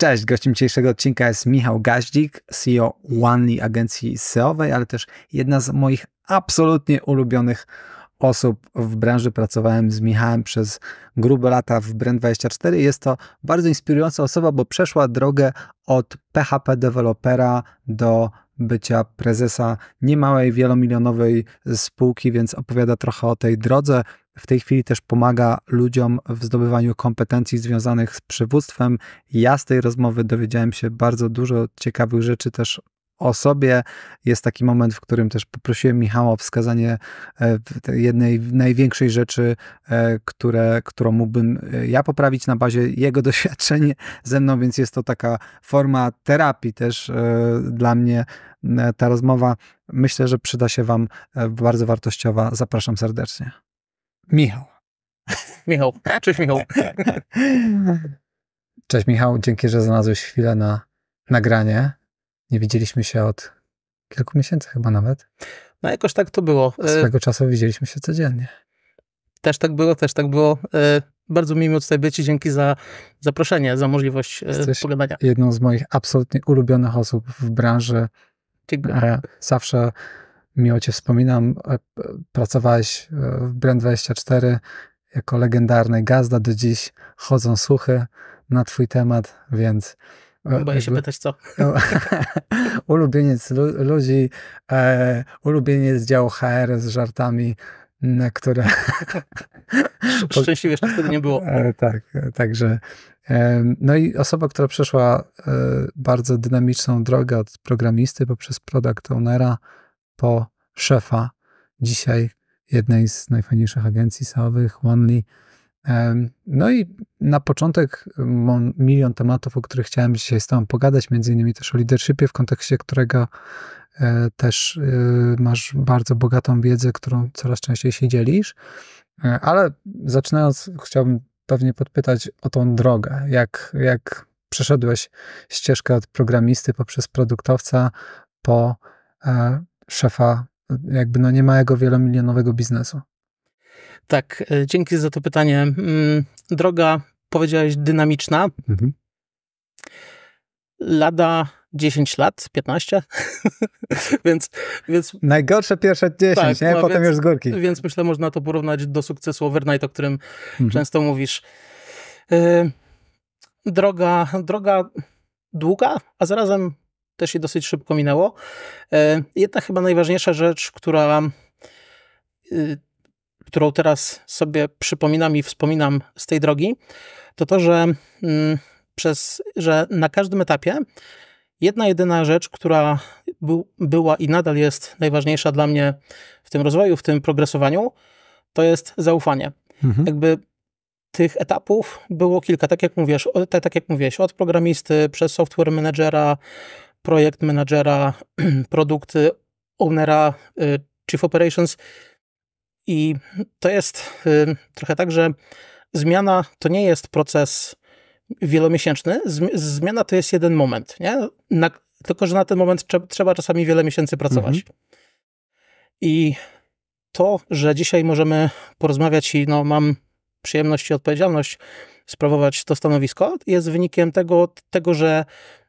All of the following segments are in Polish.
Cześć, gościem dzisiejszego odcinka jest Michał Gaździk, CEO OneLi agencji SEOwej, ale też jedna z moich absolutnie ulubionych osób w branży. Pracowałem z Michałem przez grube lata w Brand24. Jest to bardzo inspirująca osoba, bo przeszła drogę od PHP dewelopera do bycia prezesa niemałej wielomilionowej spółki, więc opowiada trochę o tej drodze. W tej chwili też pomaga ludziom w zdobywaniu kompetencji związanych z przywództwem. Ja z tej rozmowy dowiedziałem się bardzo dużo ciekawych rzeczy też o sobie. Jest taki moment, w którym też poprosiłem Michała o wskazanie e, jednej największej rzeczy, e, które, którą mógłbym e, ja poprawić na bazie jego doświadczeń ze mną, więc jest to taka forma terapii też dla mnie E, ta rozmowa myślę, że przyda się Wam e, bardzo wartościowa. Zapraszam serdecznie. Michał. Michał. Cześć Michał. Cześć Michał, dzięki, że znalazłeś chwilę na nagranie. Nie widzieliśmy się od kilku miesięcy chyba nawet. No jakoś tak to było. tego e, czasu widzieliśmy się codziennie. Też tak było, też tak było. Bardzo mi miło tutaj być i dzięki za zaproszenie, za możliwość Jesteś pogadania. jedną z moich absolutnie ulubionych osób w branży Zawsze miło Cię wspominam. E, pracowałeś e, w Brand24 jako legendarny gazda. Do dziś chodzą słuchy na Twój temat, więc... E, Boję się pytać co. No, ulubieniec lu ludzi, e, ulubieniec działu HR z żartami, które... Szczęśliwie jeszcze wtedy nie było. E, tak, także no i osoba, która przeszła e, bardzo dynamiczną drogę od programisty poprzez product ownera po szefa dzisiaj jednej z najfajniejszych agencji SEOwych, Only. No i na początek milion tematów, o których chciałem dzisiaj z Tobą pogadać, między innymi też o leadershipie, w kontekście którego e, też e, masz bardzo bogatą wiedzę, którą coraz częściej się dzielisz. Ale zaczynając, chciałbym pewnie podpytać o tą drogę, jak, jak przeszedłeś ścieżkę od programisty poprzez produktowca po e, szefa jakby no nie jego wielomilionowego biznesu. Tak, e, dzięki za to pytanie. Mm, droga, powiedziałeś, dynamiczna. Mhm. Lada 10 lat, 15, więc, więc... Najgorsze pierwsze 10, tak, nie? No, Potem więc, już z górki. Więc myślę, można to porównać do sukcesu overnight, o którym mhm. często mówisz. Y, droga, droga długa, a zarazem też się dosyć szybko minęło. Y, jedna chyba najważniejsza rzecz, która... Y, którą teraz sobie przypominam i wspominam z tej drogi, to to, że, mm, przez, że na każdym etapie Jedna jedyna rzecz, która była i nadal jest najważniejsza dla mnie w tym rozwoju, w tym progresowaniu, to jest zaufanie. Mhm. Jakby tych etapów było kilka, tak jak mówisz, tak, tak jak mówiłeś, od programisty przez software managera, projekt managera, produkty ownera, y, chief operations. I to jest y, trochę tak, że zmiana to nie jest proces wielomiesięczny, zmiana to jest jeden moment, nie? Na, tylko, że na ten moment trze trzeba czasami wiele miesięcy pracować. Mhm. I to, że dzisiaj możemy porozmawiać i no, mam przyjemność i odpowiedzialność sprawować to stanowisko, jest wynikiem tego, tego, że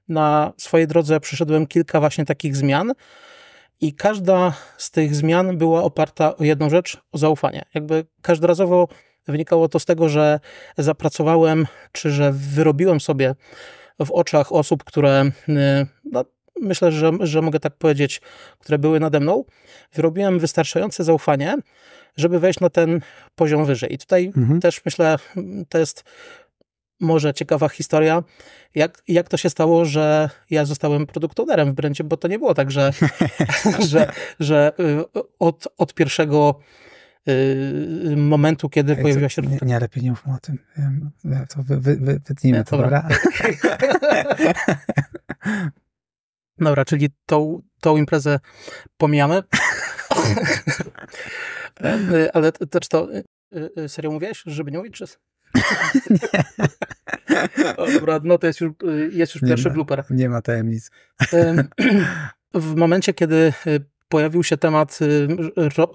na swojej drodze przeszedłem kilka właśnie takich zmian i każda z tych zmian była oparta o jedną rzecz, o zaufanie. Jakby każdorazowo Wynikało to z tego, że zapracowałem, czy że wyrobiłem sobie w oczach osób, które y, no, myślę, że, że mogę tak powiedzieć, które były nade mną, wyrobiłem wystarczające zaufanie, żeby wejść na ten poziom wyżej. I tutaj mhm. też myślę, to jest może ciekawa historia, jak, jak to się stało, że ja zostałem produktownerem w Bręcie, bo to nie było tak, że, że, że y, od, od pierwszego Y, momentu, kiedy Ej, pojawiła się... Nie, nie, lepiej nie mówmy o tym. To wy, wy, wy, wytnijmy nie, to, dobra? dobra, czyli tą, tą imprezę pomijamy. E, ale też to... E, e, serio mówiłeś, żeby nie mówić czas? Dobra, no to jest już, jest już pierwszy blooper. Nie ma tajemnic. W momencie, kiedy pojawił się temat y,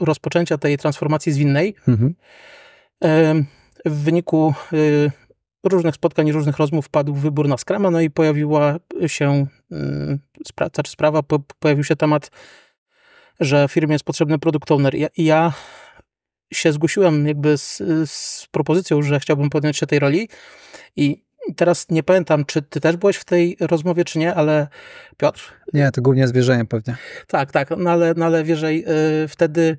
rozpoczęcia tej transformacji zwinnej. Mhm. W wyniku y, różnych spotkań, różnych rozmów padł wybór na Scrama, no i pojawiła się mm, znaczy sprawa, pojawił się temat, że firmie jest potrzebny produkt owner. Ja, ja się zgłosiłem jakby z, z propozycją, że chciałbym podjąć się tej roli i teraz nie pamiętam, czy ty też byłeś w tej rozmowie, czy nie, ale Piotr. Nie, to głównie z wierzeniem pewnie. Tak, tak, no ale, no ale Wierzej y, wtedy,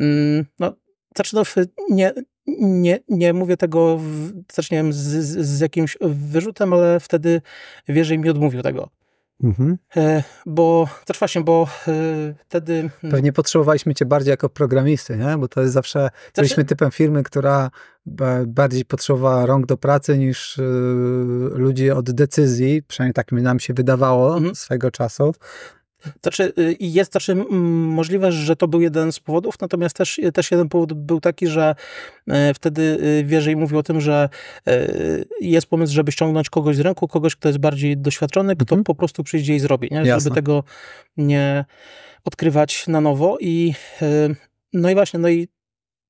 y, no, znaczy no, nie, nie, nie mówię tego, w, znaczy nie wiem, z, z, z jakimś wyrzutem, ale wtedy Wierzej mi odmówił tego. Mhm. E, bo też znaczy właśnie, bo e, wtedy. Hmm. Pewnie potrzebowaliśmy Cię bardziej jako programisty, nie? bo to jest zawsze. Znaczy... Byliśmy typem firmy, która bardziej potrzebowała rąk do pracy niż e, ludzi od decyzji, przynajmniej tak mi nam się wydawało mhm. swego czasu. Znaczy, y, jest znaczy, możliwe, że to był jeden z powodów, natomiast też, też jeden powód był taki, że e, wtedy y, Wierzej mówił o tym, że e, jest pomysł, żeby ściągnąć kogoś z ręku, kogoś, kto jest bardziej doświadczony, kto mhm. po prostu przyjdzie i zrobi, nie? żeby tego nie odkrywać na nowo i e, no i właśnie, no i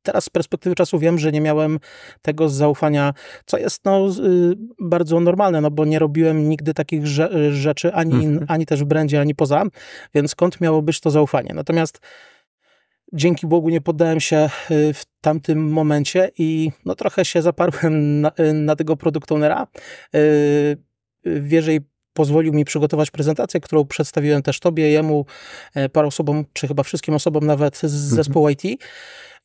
teraz z perspektywy czasu wiem, że nie miałem tego zaufania, co jest no, y, bardzo normalne, no bo nie robiłem nigdy takich y, rzeczy ani, mhm. ani też w brandzie, ani poza, więc skąd miało być to zaufanie? Natomiast dzięki Bogu nie poddałem się y, w tamtym momencie i no, trochę się zaparłem na, na tego produktownera. Wierzę i pozwolił mi przygotować prezentację, którą przedstawiłem też tobie, jemu, e, paru osobom, czy chyba wszystkim osobom nawet z mhm. zespołu IT.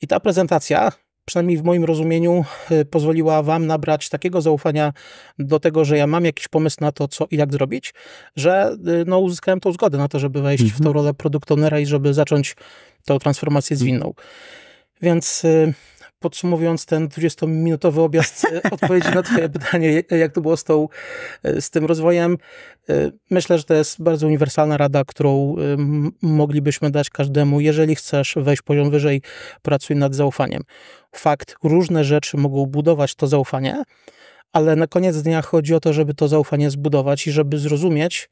I ta prezentacja, przynajmniej w moim rozumieniu, e, pozwoliła Wam nabrać takiego zaufania do tego, że ja mam jakiś pomysł na to, co i jak zrobić, że e, no, uzyskałem tą zgodę na to, żeby wejść w tą mhm. rolę produktownera i żeby zacząć tą transformację zwinną. Więc podsumowując ten 20-minutowy objazd e, odpowiedzi na twoje pytanie, e, jak to było z, tą, e, z tym rozwojem, myślę, że to jest bardzo uniwersalna rada, którą moglibyśmy dać każdemu. Jeżeli chcesz wejść poziom wyżej, pracuj nad zaufaniem. Fakt, różne rzeczy mogą budować to zaufanie, ale na koniec dnia chodzi o to, żeby to zaufanie zbudować i żeby zrozumieć,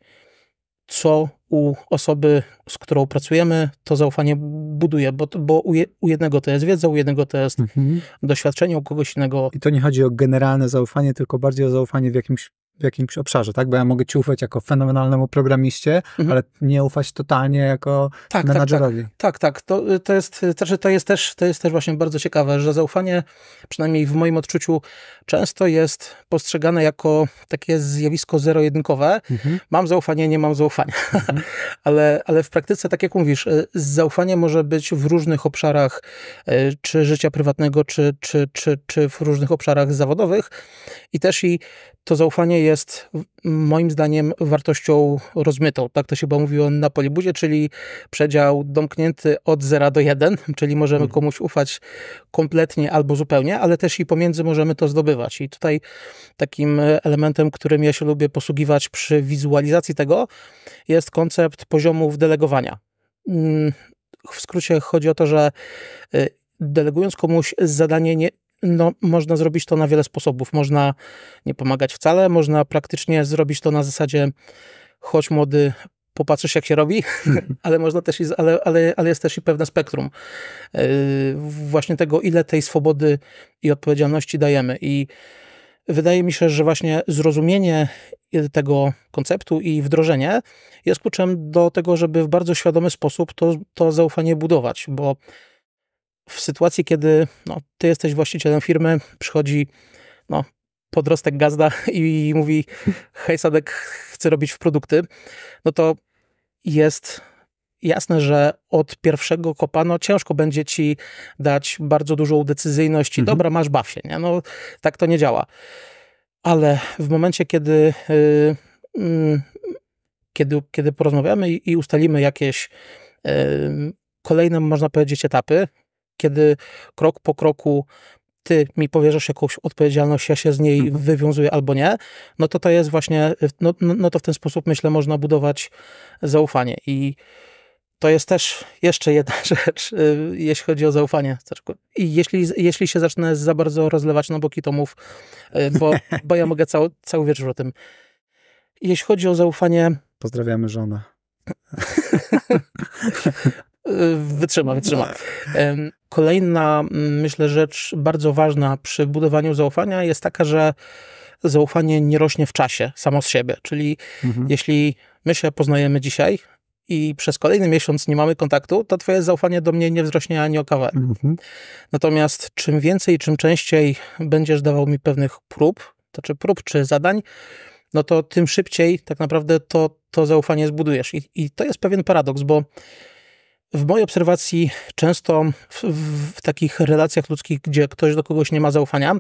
co u osoby, z którą pracujemy, to zaufanie buduje, bo, bo u, je, u jednego to jest wiedza, u jednego to jest mhm. doświadczenie, u kogoś innego. I to nie chodzi o generalne zaufanie, tylko bardziej o zaufanie w jakimś w jakimś obszarze, tak? Bo ja mogę ci ufać jako fenomenalnemu programiście, mhm. ale nie ufać totalnie jako tak, tak, tak. menadżerowi. Tak, tak, tak. To, y, to, jest, to, y, znaczy to, jest też, to jest też właśnie bardzo ciekawe, że zaufanie, przynajmniej w moim odczuciu, często jest postrzegane jako takie zjawisko zero-jedynkowe. Mhm. Mam zaufanie, nie mam zaufania. Mhm. ale, ale w praktyce, tak jak mówisz, y, zaufanie może być w różnych obszarach, czy życia prywatnego, czy, czy, czy, czy w różnych obszarach zawodowych i też i to zaufanie jest moim zdaniem wartością rozmytą. Tak to się chyba mówiło na Polibudzie, czyli przedział domknięty od 0 do 1, czyli możemy mhm. komuś ufać kompletnie albo zupełnie, ale też i pomiędzy możemy to zdobywać. I tutaj takim elementem, którym ja się lubię posługiwać przy wizualizacji tego, jest koncept poziomów delegowania. Mm, w skrócie chodzi o to, że y, delegując komuś zadanie nie, no, można zrobić to na wiele sposobów. Można nie pomagać wcale, można praktycznie zrobić to na zasadzie chodź młody, popatrzysz jak się robi, mhm. ale można też, ale, ale, ale jest też i pewne spektrum yy, właśnie tego, ile tej swobody i odpowiedzialności dajemy i wydaje mi się, że właśnie zrozumienie yy, tego konceptu i wdrożenie jest kluczem do tego, żeby w bardzo świadomy sposób to, to zaufanie budować, bo w sytuacji, kiedy no, ty jesteś właścicielem firmy, przychodzi no, podrostek gazda i mówi hej Sadek, chcę robić w produkty, no to jest jasne, że od pierwszego no ciężko będzie ci dać bardzo dużą decyzyjność i mhm. dobra, masz, baw się, nie? No, tak to nie działa. Ale w momencie, kiedy, yy, yy, kiedy, kiedy porozmawiamy i, i ustalimy jakieś yy, kolejne, można powiedzieć, etapy, kiedy krok po kroku ty mi powierzasz jakąś odpowiedzialność, ja się z niej mhm. wywiązuję albo nie, no to to jest właśnie, no, no, no to w ten sposób myślę można budować zaufanie i to jest też jeszcze jedna rzecz, y, jeśli chodzi o zaufanie. I jeśli, jeśli się zacznę za bardzo rozlewać na boki, to mów, y, bo, bo ja mogę cały, cały wieczór o tym. Jeśli chodzi o zaufanie... Pozdrawiamy żonę. Yy, wytrzyma, wytrzyma. No. Kolejna, mm, myślę, rzecz bardzo ważna przy budowaniu zaufania jest taka, że zaufanie nie rośnie w czasie samo z siebie. Czyli mhm. jeśli my się poznajemy dzisiaj i przez kolejny miesiąc nie mamy kontaktu, to twoje zaufanie do mnie nie wzrośnie ani o kawę. Mhm. Natomiast czym więcej, czym częściej będziesz dawał mi pewnych prób, to czy prób, czy zadań, no to tym szybciej tak naprawdę to, to zaufanie zbudujesz. I, I to jest pewien paradoks, bo w mojej obserwacji często w, w, w, takich relacjach ludzkich, gdzie ktoś do kogoś nie ma zaufania,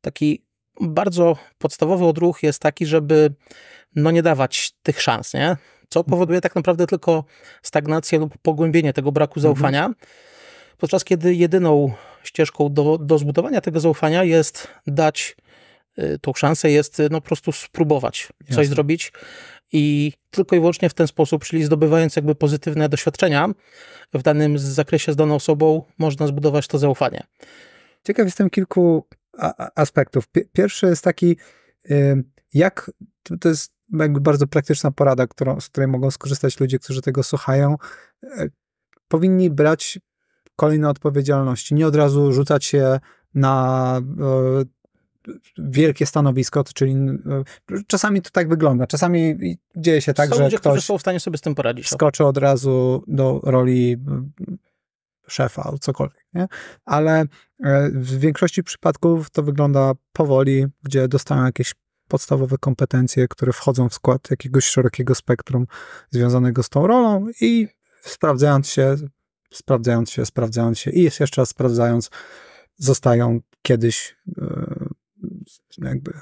taki bardzo podstawowy odruch jest taki, żeby no nie dawać tych szans, nie? Co powoduje tak naprawdę tylko stagnację lub pogłębienie tego braku mhm. zaufania, mhm. podczas kiedy jedyną ścieżką do, do zbudowania tego zaufania jest dać y, tą szansę, jest no po prostu spróbować Jasne. coś zrobić, i tylko i wyłącznie w ten sposób, czyli zdobywając jakby pozytywne doświadczenia w danym zakresie z daną osobą, można zbudować to zaufanie. Ciekaw jestem kilku aspektów. Pierwszy jest taki, jak to jest jakby bardzo praktyczna porada, którą, z której mogą skorzystać ludzie, którzy tego słuchają. E, powinni brać kolejne odpowiedzialności, nie od razu rzucać się na e, wielkie stanowisko, czyli e, czasami to tak wygląda. Czasami dzieje się tak, są że ludzie, ktoś są w stanie sobie z tym poradzić. No. Skoczy od razu do roli szefa, cokolwiek, nie? Ale e, w większości przypadków to wygląda powoli, gdzie dostają jakieś podstawowe kompetencje, które wchodzą w skład jakiegoś szerokiego spektrum związanego z tą rolą i sprawdzając się, sprawdzając się, sprawdzając się i jeszcze raz sprawdzając, zostają kiedyś e, no jakby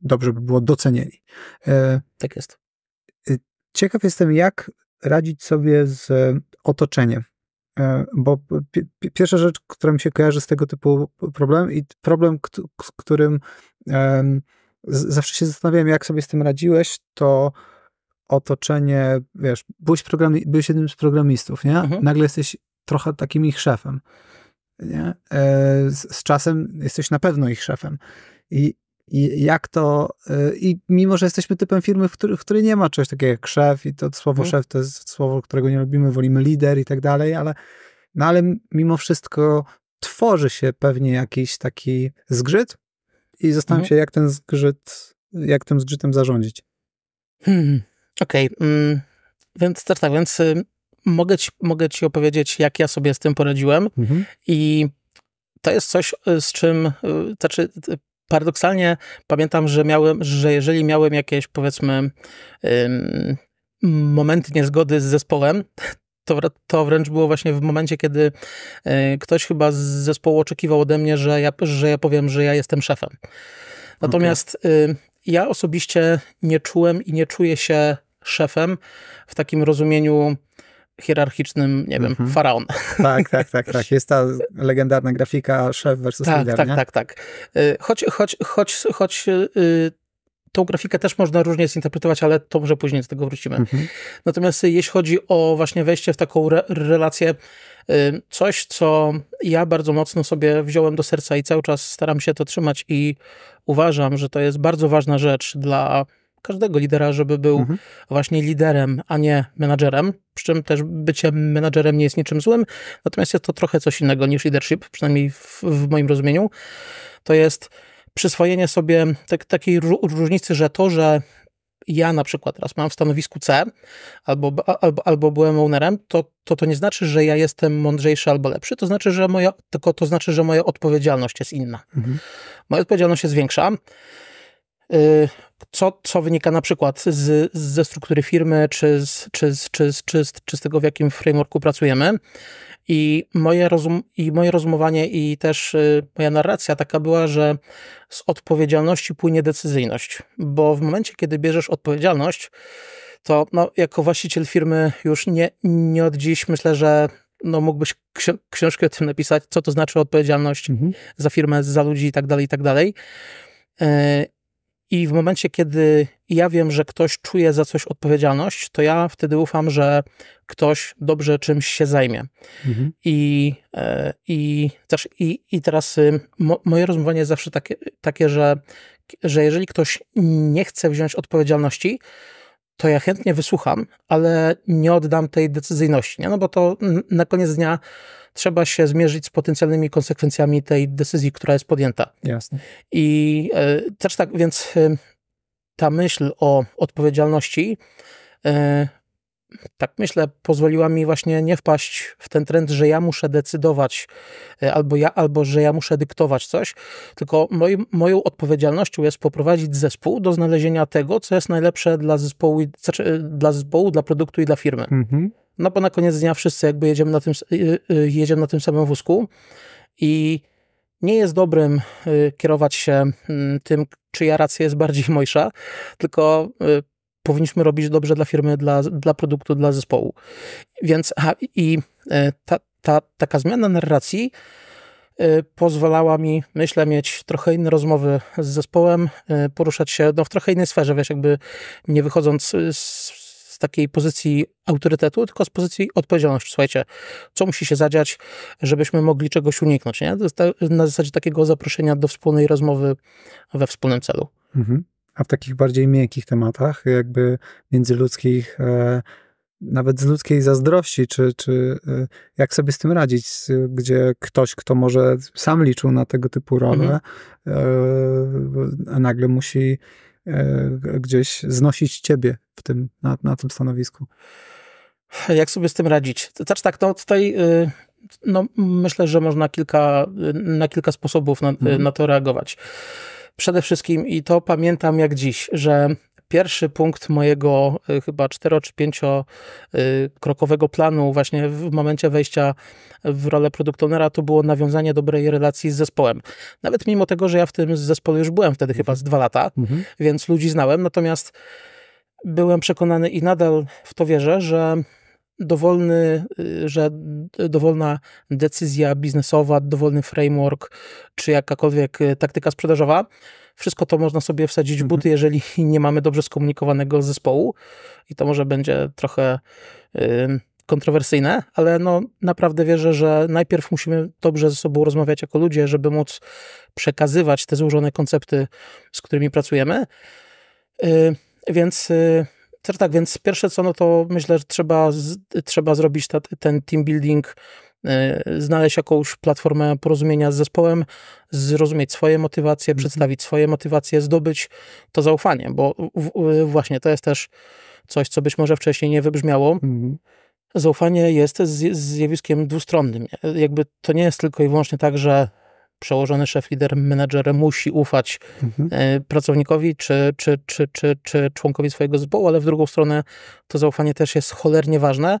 dobrze by było docenieni. E, tak jest. Y, ciekaw jestem, jak radzić sobie z e, otoczeniem. E, bo pierwsza rzecz, która mi się kojarzy z tego typu problem i problem, z którym zawsze się zastanawiałem, jak sobie z tym radziłeś, to otoczenie, wiesz, byłeś, programi- byłeś jednym z programistów, nie? Mhm. Nagle jesteś trochę takim ich szefem nie? E, z, z czasem jesteś na pewno ich szefem. I, i jak to. E, I mimo, że jesteśmy typem firmy, w której, w której nie ma czegoś takiego jak szef, i to słowo mhm. szef to jest słowo, którego nie lubimy, wolimy lider i tak dalej, ale, no ale mimo wszystko tworzy się pewnie jakiś taki zgrzyt i zastanawiam mhm. się, jak ten zgrzyt, jak tym zgrzytem zarządzić. Hmm. Okej. Okay. Mm. Więc też tak, więc y, mogę ci, mogę ci opowiedzieć, jak ja sobie z tym poradziłem. Mhm. I to jest coś, y, z czym, y, znaczy y, paradoksalnie pamiętam, że miałem, że jeżeli miałem jakieś powiedzmy momenty niezgody z zespołem, to, to wręcz było właśnie w momencie, kiedy ktoś chyba z zespołu oczekiwał ode mnie, że ja, że ja powiem, że ja jestem szefem. Natomiast okay. ja osobiście nie czułem i nie czuję się szefem w takim rozumieniu hierarchicznym, nie wiem, mhm. faraon. Tak, tak, tak, tak. Jest ta legendarna grafika szef versus tak, Tak, nie? tak, tak. Y, choć, choć, choć, choć y, tą grafikę też można różnie zinterpretować, ale to może później do tego wrócimy. Mhm. Natomiast y, jeśli chodzi o właśnie wejście w taką re relację, coś, co ja bardzo mocno sobie wziąłem do serca i cały czas staram się to trzymać i uważam, że to jest bardzo ważna rzecz dla każdego lidera, żeby był mhm. właśnie liderem, a nie menadżerem. Przy czym też bycie menadżerem nie jest niczym złym, natomiast jest to trochę coś innego niż leadership, przynajmniej w, w moim rozumieniu. To jest przyswojenie sobie tak, takiej różnicy, że to, że ja na przykład teraz mam w stanowisku C albo, albo, albo byłem ownerem, to, to to nie znaczy, że ja jestem mądrzejszy albo lepszy, to znaczy, że moja, tylko to znaczy, że moja odpowiedzialność jest inna. Mhm. Moja odpowiedzialność jest większa. Y, co, co wynika na przykład z, ze struktury firmy, czy z, czy, z, czy, czy, czy z tego, w jakim frameworku pracujemy. I moje, rozum, I moje rozumowanie i też y, moja narracja taka była, że z odpowiedzialności płynie decyzyjność, bo w momencie, kiedy bierzesz odpowiedzialność, to no, jako właściciel firmy już nie, nie od dziś myślę, że no, mógłbyś ksi książkę o tym napisać, co to znaczy odpowiedzialność mhm. za firmę, za ludzi i tak dalej, i tak dalej. Y, i w momencie, kiedy ja wiem, że ktoś czuje za coś odpowiedzialność, to ja wtedy ufam, że ktoś dobrze czymś się zajmie. Mhm. I, e, i, też, i, I teraz y, mo, moje rozumowanie jest zawsze takie, takie że, że jeżeli ktoś nie chce wziąć odpowiedzialności, to ja chętnie wysłucham, ale nie oddam tej decyzyjności, nie? no bo to na koniec dnia trzeba się zmierzyć z potencjalnymi konsekwencjami tej decyzji, która jest podjęta. Jasne. I e, też tak, więc e, ta myśl o odpowiedzialności, e, tak myślę, pozwoliła mi właśnie nie wpaść w ten trend, że ja muszę decydować, albo, ja, albo że ja muszę dyktować coś, tylko moją odpowiedzialnością jest poprowadzić zespół do znalezienia tego, co jest najlepsze dla zespołu, znaczy, dla, zespołu, dla produktu i dla firmy. Mhm no bo na koniec dnia wszyscy jakby jedziemy na tym, y, y, jedziemy na tym samym wózku i nie jest dobrym y, kierować się mm, tym, czyja racja jest bardziej mojsza, tylko powinniśmy robić dobrze dla firmy, dla, dla produktu, dla zespołu. Więc a i ta, ta, taka zmiana narracji pozwalała mi, myślę, mieć trochę inne rozmowy z zespołem, poruszać się no, w trochę innej sferze, wiesz, jakby nie wychodząc z z takiej pozycji autorytetu, tylko z pozycji odpowiedzialności. Słuchajcie, co musi się zadziać, żebyśmy mogli czegoś uniknąć, nie? Na zasadzie takiego zaproszenia do wspólnej rozmowy we wspólnym celu. Mhm. A w takich bardziej miękkich tematach, jakby międzyludzkich, e, nawet z ludzkiej zazdrości, czy, czy e, jak sobie z tym radzić, gdzie ktoś, kto może sam liczył na tego typu rolę, mhm. e, nagle musi E, gdzieś znosić ciebie w tym, na, na tym stanowisku. Jak sobie z tym radzić? Znaczy tak, no tutaj y, no, myślę, że można kilka, y, na kilka sposobów na, y, mhm. na to reagować. Przede wszystkim, i to pamiętam jak dziś, że pierwszy punkt mojego y, chyba cztero czy pięciokrokowego planu właśnie w momencie wejścia w rolę produkt to było nawiązanie dobrej relacji z zespołem. Nawet mimo tego, że ja w tym zespole już byłem wtedy chyba z dwa lata, mhm. więc ludzi znałem, natomiast byłem przekonany i nadal w to wierzę, że dowolny, y, że dowolna decyzja biznesowa, dowolny framework, czy jakakolwiek y, taktyka sprzedażowa wszystko to można sobie wsadzić w mhm. buty, jeżeli nie mamy dobrze skomunikowanego zespołu. I to może będzie trochę kontrowersyjne, ale no naprawdę wierzę, że najpierw musimy dobrze ze sobą rozmawiać jako ludzie, żeby móc przekazywać te złożone koncepty, z którymi pracujemy. Y, więc y, tak, więc pierwsze co, no to myślę, że trzeba, trzeba zrobić ta, ten team building E, znaleźć jakąś platformę porozumienia z zespołem, zrozumieć swoje motywacje, mm przedstawić swoje motywacje, zdobyć to zaufanie, bo właśnie to jest też coś, co być może wcześniej nie wybrzmiało. Mm Zaufanie jest zjawiskiem dwustronnym. Jakby to nie jest tylko i wyłącznie tak, że przełożony szef, lider, menedżer musi ufać mhm. e, pracownikowi czy, czy, czy, czy, czy członkowi swojego zespołu, ale w drugą stronę to zaufanie też jest cholernie ważne.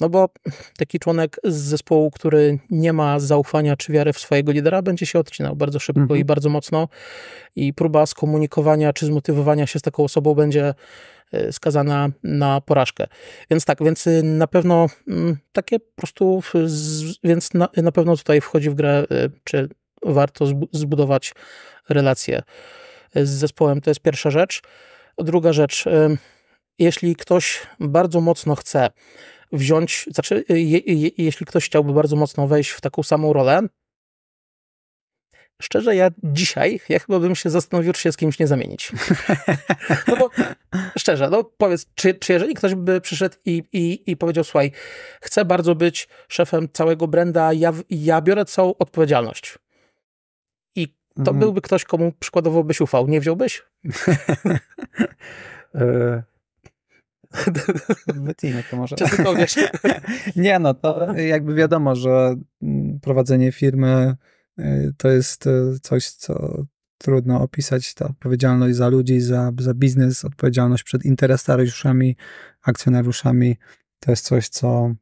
No bo taki członek z zespołu, który nie ma zaufania czy wiary w swojego lidera, będzie się odcinał bardzo szybko mhm. i bardzo mocno i próba skomunikowania czy zmotywowania się z taką osobą będzie e, skazana na porażkę. Więc tak, więc y, na pewno mm, takie po prostu, więc na, na pewno tutaj wchodzi w grę, y, czy warto zbudować relacje y, z zespołem. To jest pierwsza rzecz. Druga rzecz, jeśli ktoś bardzo mocno chce, wziąć, znaczy, je, y, je, y, y, jeśli ktoś chciałby bardzo mocno wejść w taką samą rolę, szczerze, ja dzisiaj, ja chyba bym się zastanowił, czy się z kimś nie zamienić. no bo, szczerze, no powiedz, czy, czy jeżeli ktoś by przyszedł i, i, i powiedział, słuchaj, chcę bardzo być szefem całego brenda, ja, ja biorę całą odpowiedzialność. I to mm. byłby ktoś, komu przykładowo byś ufał. Nie wziąłbyś? E, Wytnijmy to może. Czy to wiesz Nie, no to jakby wiadomo, że mm, prowadzenie firmy y, to jest y, coś, co trudno opisać. Ta odpowiedzialność za ludzi, za, za biznes, odpowiedzialność przed interesariuszami, akcjonariuszami, to jest coś, co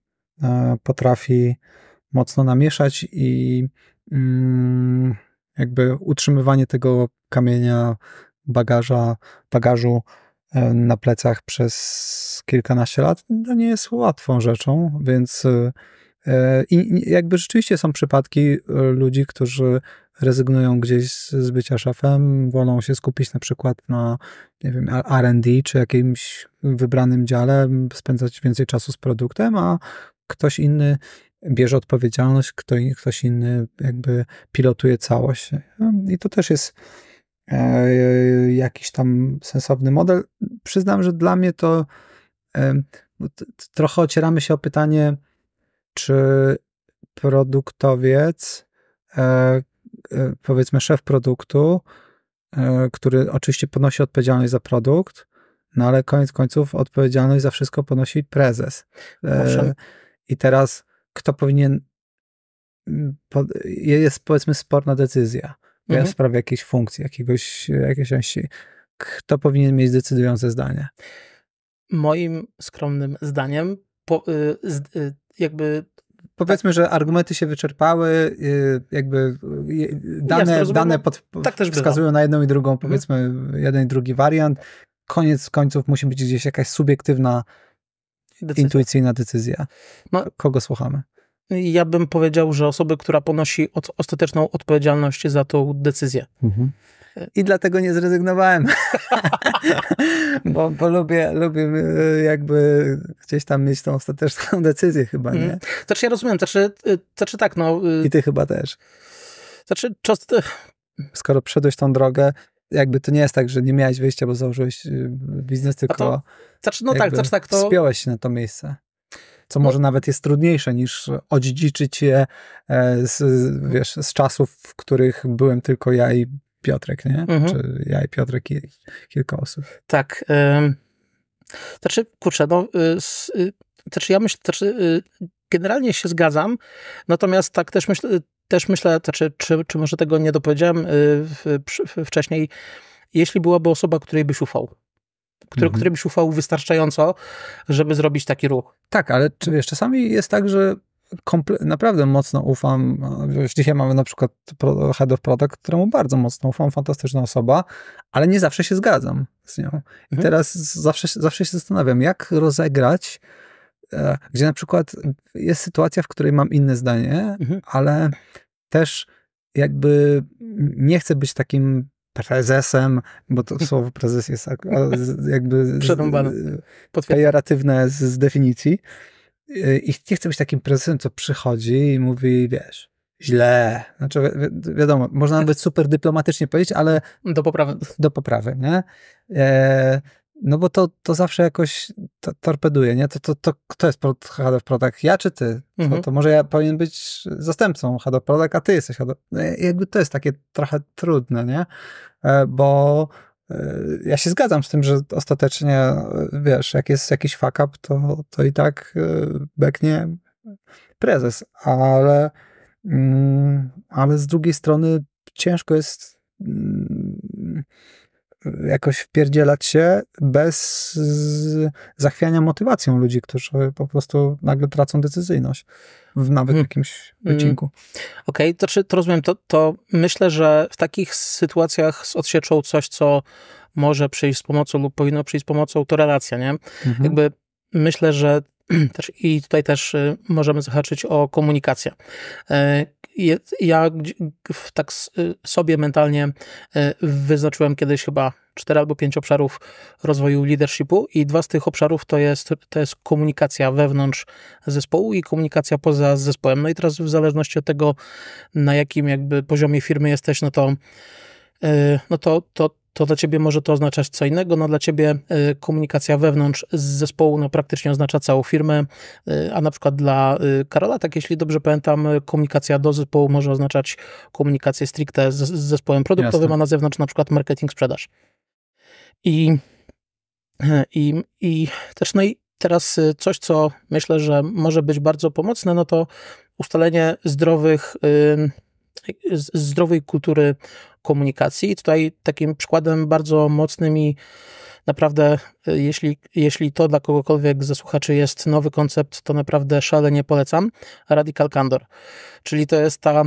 y, potrafi mocno namieszać i mm, jakby utrzymywanie tego kamienia, bagaża, bagażu E, na plecach przez kilkanaście lat, to no, nie jest łatwą rzeczą, więc e, i jakby rzeczywiście są przypadki e, ludzi, którzy rezygnują gdzieś z bycia szefem, wolą się skupić na przykład na nie wiem, RD czy jakimś wybranym dziale, spędzać więcej czasu z produktem, a ktoś inny bierze odpowiedzialność, ktoś inny jakby pilotuje całość. I to też jest E, jakiś tam sensowny model. Przyznam, że dla mnie to trochę ocieramy się o pytanie, czy produktowiec, e, e, powiedzmy szef produktu, który oczywiście ponosi odpowiedzialność za produkt, no ale koniec końców odpowiedzialność za wszystko ponosi prezes. I teraz kto powinien, jest powiedzmy sporna decyzja mhm. w sprawie jakiejś funkcji, jakiegoś, jakiejś części, kto powinien mieć decydujące zdanie? Moim skromnym zdaniem, po, y, z, y, jakby powiedzmy, tak. że argumenty się wyczerpały, y, jakby y, y, dane, dane no. pod, tak wskazują bywa. na jedną i drugą, mhm. powiedzmy, mhm. jeden i drugi wariant. Koniec końców musi być gdzieś jakaś subiektywna, decyzja. intuicyjna decyzja. No, Kogo słuchamy? No ja bym powiedział, że osoby, która ponosi od, ostateczną odpowiedzialność za tą decyzję. Mhm. I dlatego nie zrezygnowałem, bo, bo, lubię, lubię e, jakby gdzieś tam mieć tą ostateczną decyzję chyba, nie? Mhm. Znaczy ja rozumiem, znaczy, e, znaczy tak, no... E, I ty chyba też. Znaczy, czas... Skoro przeszedłeś tą drogę, jakby to nie jest tak, że nie miałeś wyjścia, bo założyłeś biznes, no tylko. A to, znaczy, no tak, znaczy tak, to. Spiąłeś się na to miejsce co może nawet jest trudniejsze niż odziedziczyć je e, z, wiesz, z czasów, w których byłem tylko ja i Piotrek, nie? Mhm. Czy ja i Piotrek i kilka osób. Tak. Ym... Znaczy, kurczę, no, y, y znaczy ja myślę, znaczy, y, generalnie się zgadzam, natomiast tak też myślę, y, też myślę znaczy, czy, czy może tego nie dopowiedziałem y, w, w, wcześniej, jeśli byłaby osoba, której byś ufał, który, mhm. którym się ufał wystarczająco, żeby zrobić taki ruch. Tak, ale czy wiesz, czasami jest tak, że naprawdę mocno ufam. Już e, dzisiaj mamy na przykład Head of Product, któremu bardzo mocno ufam, fantastyczna osoba, ale nie zawsze się zgadzam z nią. I mhm. teraz zawsze, zawsze się zastanawiam, jak rozegrać, e, gdzie na przykład jest sytuacja, w której mam inne zdanie, mhm. ale też jakby nie chcę być takim prezesem, bo to słowo prezes jest jakby Przerąbane. pejoratywne z, z definicji. I nie chcę być takim prezesem, co przychodzi i mówi, wiesz, źle. Znaczy, wi wiadomo, można nawet super dyplomatycznie powiedzieć, ale. Do poprawy. Do poprawy, nie? E, no bo to, to zawsze jakoś to, torpeduje, nie? To, to, to kto jest head of product? Ja czy ty? Mhm. To, to, może ja powinien być zastępcą head of product, a ty jesteś head of... No jakby to jest takie trochę trudne, nie? E, bo e, ja się zgadzam z tym, że ostatecznie, e, wiesz, jak jest jakiś fuck up, to, to i tak beknie prezes, ale, mm, ale z drugiej strony ciężko jest mm, jakoś wpierdzielać się bez zachwiania motywacją ludzi, którzy po prostu nagle tracą decyzyjność w nawet hmm. jakimś hmm. wycinku. Okej, okay, to, czy, to rozumiem. To, to myślę, że w takich sytuacjach z odsieczą coś, co może przyjść z pomocą lub powinno przyjść z pomocą, to relacja, nie? Mhm. Jakby myślę, że też, i tutaj też y, możemy zahaczyć o komunikację. Y, ja tak y, sobie mentalnie y, wyznaczyłem kiedyś chyba cztery albo pięć obszarów rozwoju leadershipu i dwa z tych obszarów to jest, to jest komunikacja wewnątrz zespołu i komunikacja poza zespołem. No i teraz w zależności od tego, na jakim jakby poziomie firmy jesteś, no to y, no to, to to dla ciebie może to oznaczać co innego. No dla ciebie y, komunikacja wewnątrz z zespołu no, praktycznie oznacza całą firmę, y, a na przykład dla y, Karola, tak jeśli dobrze pamiętam, komunikacja do zespołu może oznaczać komunikację stricte z, z zespołem produktowym, Jasne. a na zewnątrz na przykład marketing, sprzedaż. I, i, i też no i teraz coś, co myślę, że może być bardzo pomocne, no to ustalenie zdrowych zdrowej kultury komunikacji. I tutaj takim przykładem bardzo mocnym i naprawdę, e, jeśli, jeśli to dla kogokolwiek ze słuchaczy jest nowy koncept, to naprawdę szalenie polecam. Radical Candor, czyli to jest ta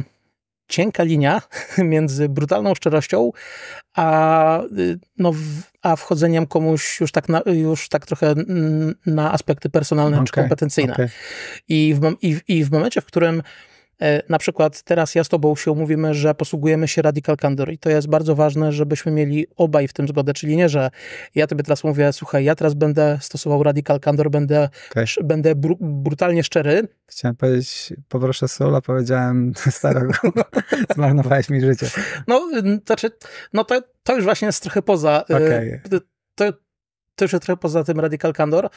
cienka linia między brutalną szczerością, a, y, no, a wchodzeniem komuś już tak, na, już tak trochę na aspekty personalne okay, czy kompetencyjne. Okay. I, w, i, I w momencie, w którym E, na przykład teraz ja z Tobą się umówimy, że posługujemy się radical candor i to jest bardzo ważne, żebyśmy mieli obaj w tym zgodę, czyli nie, że ja Tobie teraz mówię, słuchaj, ja teraz będę stosował radical candor, będę, okay. będę brutalnie szczery. Chciałem powiedzieć, poproszę Sola, powiedziałem starego, zmarnowałeś mi życie. No, znaczy, no to, to już właśnie jest trochę poza, y, okay. to, to już jest trochę poza tym radical candor.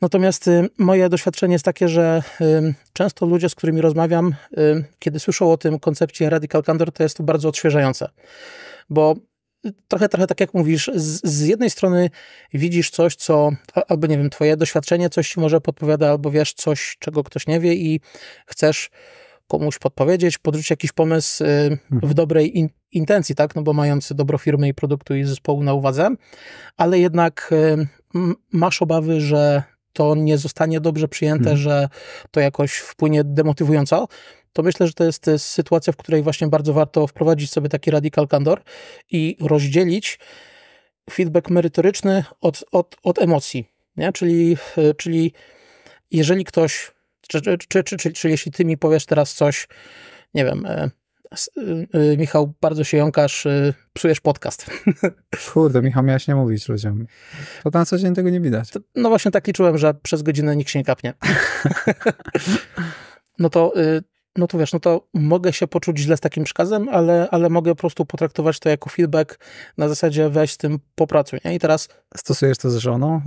Natomiast y, moje doświadczenie jest takie, że y, często ludzie, z którymi rozmawiam, y, kiedy słyszą o tym koncepcie radical candor, to jest to bardzo odświeżające. Bo trochę, trochę tak jak mówisz, z, z, jednej strony widzisz coś, co, albo nie wiem, twoje doświadczenie coś ci może podpowiada, albo wiesz coś, czego ktoś nie wie i chcesz komuś podpowiedzieć, podrzucić jakiś pomysł w mhm. dobrej in, intencji, tak, no bo mając dobro firmy i produktu i zespołu na uwadze, ale jednak masz obawy, że to nie zostanie dobrze przyjęte, hmm. że to jakoś wpłynie demotywująco, to myślę, że to jest sytuacja, w której właśnie bardzo warto wprowadzić sobie taki radical candor i rozdzielić feedback merytoryczny od, od, od emocji. Nie? Czyli, e, czyli jeżeli ktoś, czy, czy, czy, czy, czy jeśli ty mi powiesz teraz coś, nie wiem, e, Y, y, Michał, bardzo się jąkasz, y, psujesz podcast. Kurde, Michał, miałeś nie mówić ludziom. To na co dzień tego nie widać. To, no właśnie tak liczyłem, że przez godzinę nikt się nie kapnie. no to... No to wiesz, no to mogę się poczuć źle z takim przekazem, ale, ale mogę po prostu potraktować to jako feedback na zasadzie weź z tym popracuj. Nie? I teraz. Stosujesz to z żoną?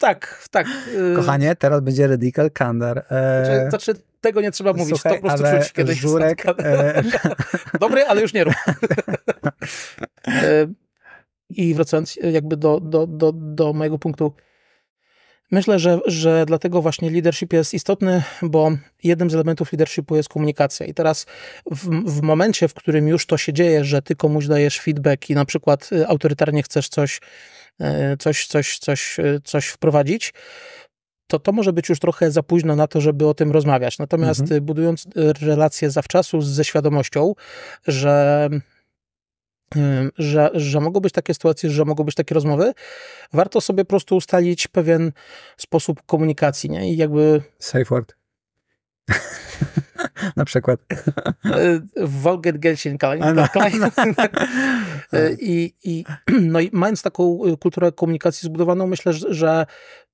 Tak, tak. Y, Kochanie, teraz będzie Radical Kandar. E... Znaczy, znaczy, tego nie trzeba mówić, Słuchaj, to po prostu ale czuć kiedyś. Żurek, e... Dobry, ale już nie rób. E, I wracając e, jakby do, do, do, do mojego punktu, Myślę, że, że dlatego właśnie leadership jest istotny, bo jednym z elementów leadershipu jest komunikacja. I teraz w, w, momencie, w którym już to się dzieje, że ty komuś dajesz feedback i na przykład y, autorytarnie chcesz coś, y, coś, coś, coś, y, coś wprowadzić, to to może być już trochę za późno na to, żeby o tym rozmawiać. Natomiast mhm. budując relacje zawczasu ze świadomością, że że, że mogą być takie sytuacje, że mogą być takie rozmowy, warto sobie po prostu ustalić pewien sposób komunikacji, nie? I jakby... Safe word. Na przykład. E, Wolget Gelsin no. tak? no. e, I, i, no i mając taką e, kulturę komunikacji zbudowaną, myślę, że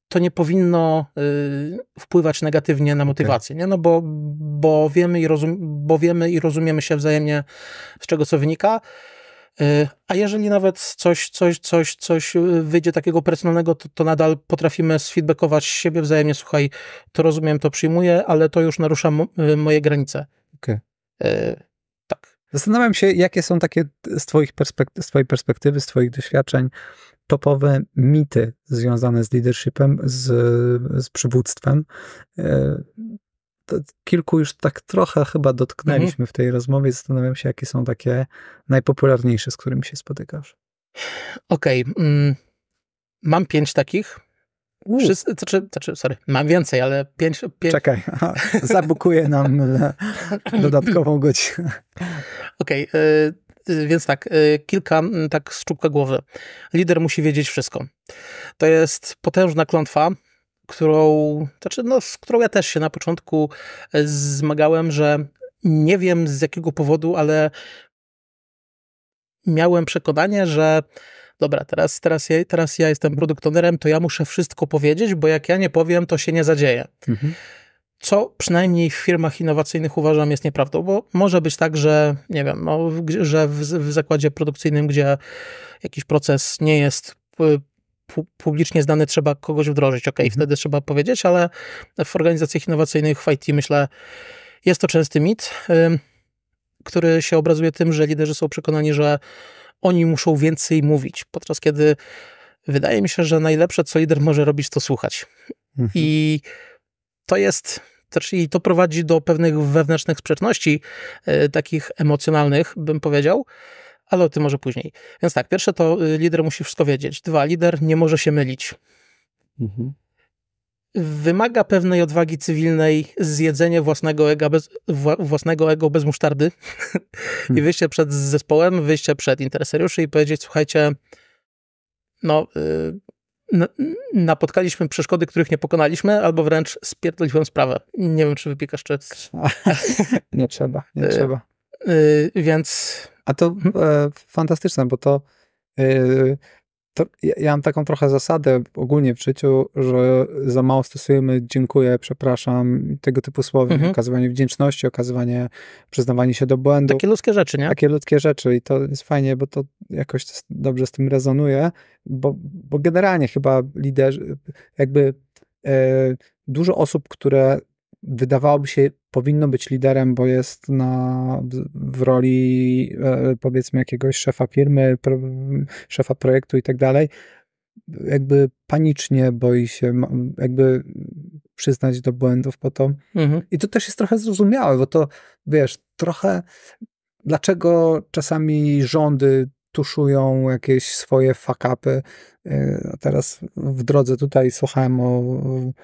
to nie powinno y, wpływać negatywnie na motywację, okay. Tak. nie? No bo, bo, wiemy i rozum, bo wiemy i rozumiemy się wzajemnie, z czego co wynika. A jeżeli nawet coś, coś, coś, coś y, wyjdzie takiego personalnego, to, to nadal potrafimy sfeedbackować siebie wzajemnie. Słuchaj, to rozumiem, to przyjmuję, ale to już narusza y, moje granice. Okay. tak. Zastanawiam się, jakie są takie z, twoich z Twojej perspektywy, z Twoich doświadczeń topowe mity związane z leadershipem, z, z przywództwem. Y, kilku już tak trochę chyba dotknęliśmy mhm. w tej rozmowie. Zastanawiam się, jakie są takie najpopularniejsze, z którymi się spotykasz. Okej. Okay. Mm, mam pięć takich. Wszyscy, co czy? Znaczy, znaczy, sorry, mam więcej, ale pięć... pięć... Czekaj, zabukuje nam e, dodatkową godzinę. Okej, okay, e, y, e, więc tak, y, kilka tak z czubka głowy. Lider musi wiedzieć wszystko. To jest potężna klątwa, którą, znaczy no, z którą ja też się na początku e, zmagałem, że nie wiem z jakiego powodu, ale miałem przekonanie, że dobra, teraz, teraz, ja, teraz ja jestem produkt ownerem, to ja muszę wszystko powiedzieć, bo jak ja nie powiem, to się nie zadzieje. Mhm. Co przynajmniej w firmach innowacyjnych uważam jest nieprawdą, bo może być tak, że nie wiem, no, że w, w zakładzie produkcyjnym, gdzie jakiś proces nie jest publicznie znany, trzeba kogoś wdrożyć. okej, mhm. wtedy trzeba powiedzieć, ale w organizacjach innowacyjnych, w IT myślę, jest to częsty mit, y, który się obrazuje tym, że liderzy są przekonani, że oni muszą więcej mówić, podczas kiedy wydaje mi się, że najlepsze, co lider może robić, to słuchać. Mhm. I to jest i to prowadzi do pewnych wewnętrznych sprzeczności, y, takich emocjonalnych, bym powiedział, ale o tym może później. Więc tak, pierwsze to y, lider musi wszystko wiedzieć. Dwa, lider nie może się mylić. Mhm. Wymaga pewnej odwagi cywilnej zjedzenie własnego ego bez, wła, własnego ego bez musztardy i hmm. wyjście przed zespołem, wyjście przed interesariuszy i powiedzieć, słuchajcie, no, y, napotkaliśmy przeszkody, których nie pokonaliśmy, albo wręcz spierdoliłem sprawę. Nie wiem, czy wypikasz, czy... nie trzeba, nie y, trzeba. Y, y, więc a to mhm. e, fantastyczne, bo to, e, to ja, ja, mam taką trochę zasadę ogólnie w życiu, że za mało stosujemy dziękuję, przepraszam, tego typu słowa, mhm. okazywanie wdzięczności, okazywanie, przyznawanie się do błędu. Takie ludzkie rzeczy, nie? Takie ludzkie rzeczy i to jest fajnie, bo to jakoś dobrze z tym rezonuje, bo, bo generalnie chyba liderzy, jakby e, dużo osób, które wydawałoby się, powinno być liderem, bo jest na, w roli e, powiedzmy jakiegoś szefa firmy, pro, szefa projektu i tak dalej, jakby panicznie boi się jakby przyznać do błędów po to. Mhm. I to też jest trochę zrozumiałe, bo to wiesz, trochę dlaczego czasami rządy tuszują jakieś swoje fakapy. Y, teraz w drodze tutaj słuchałem o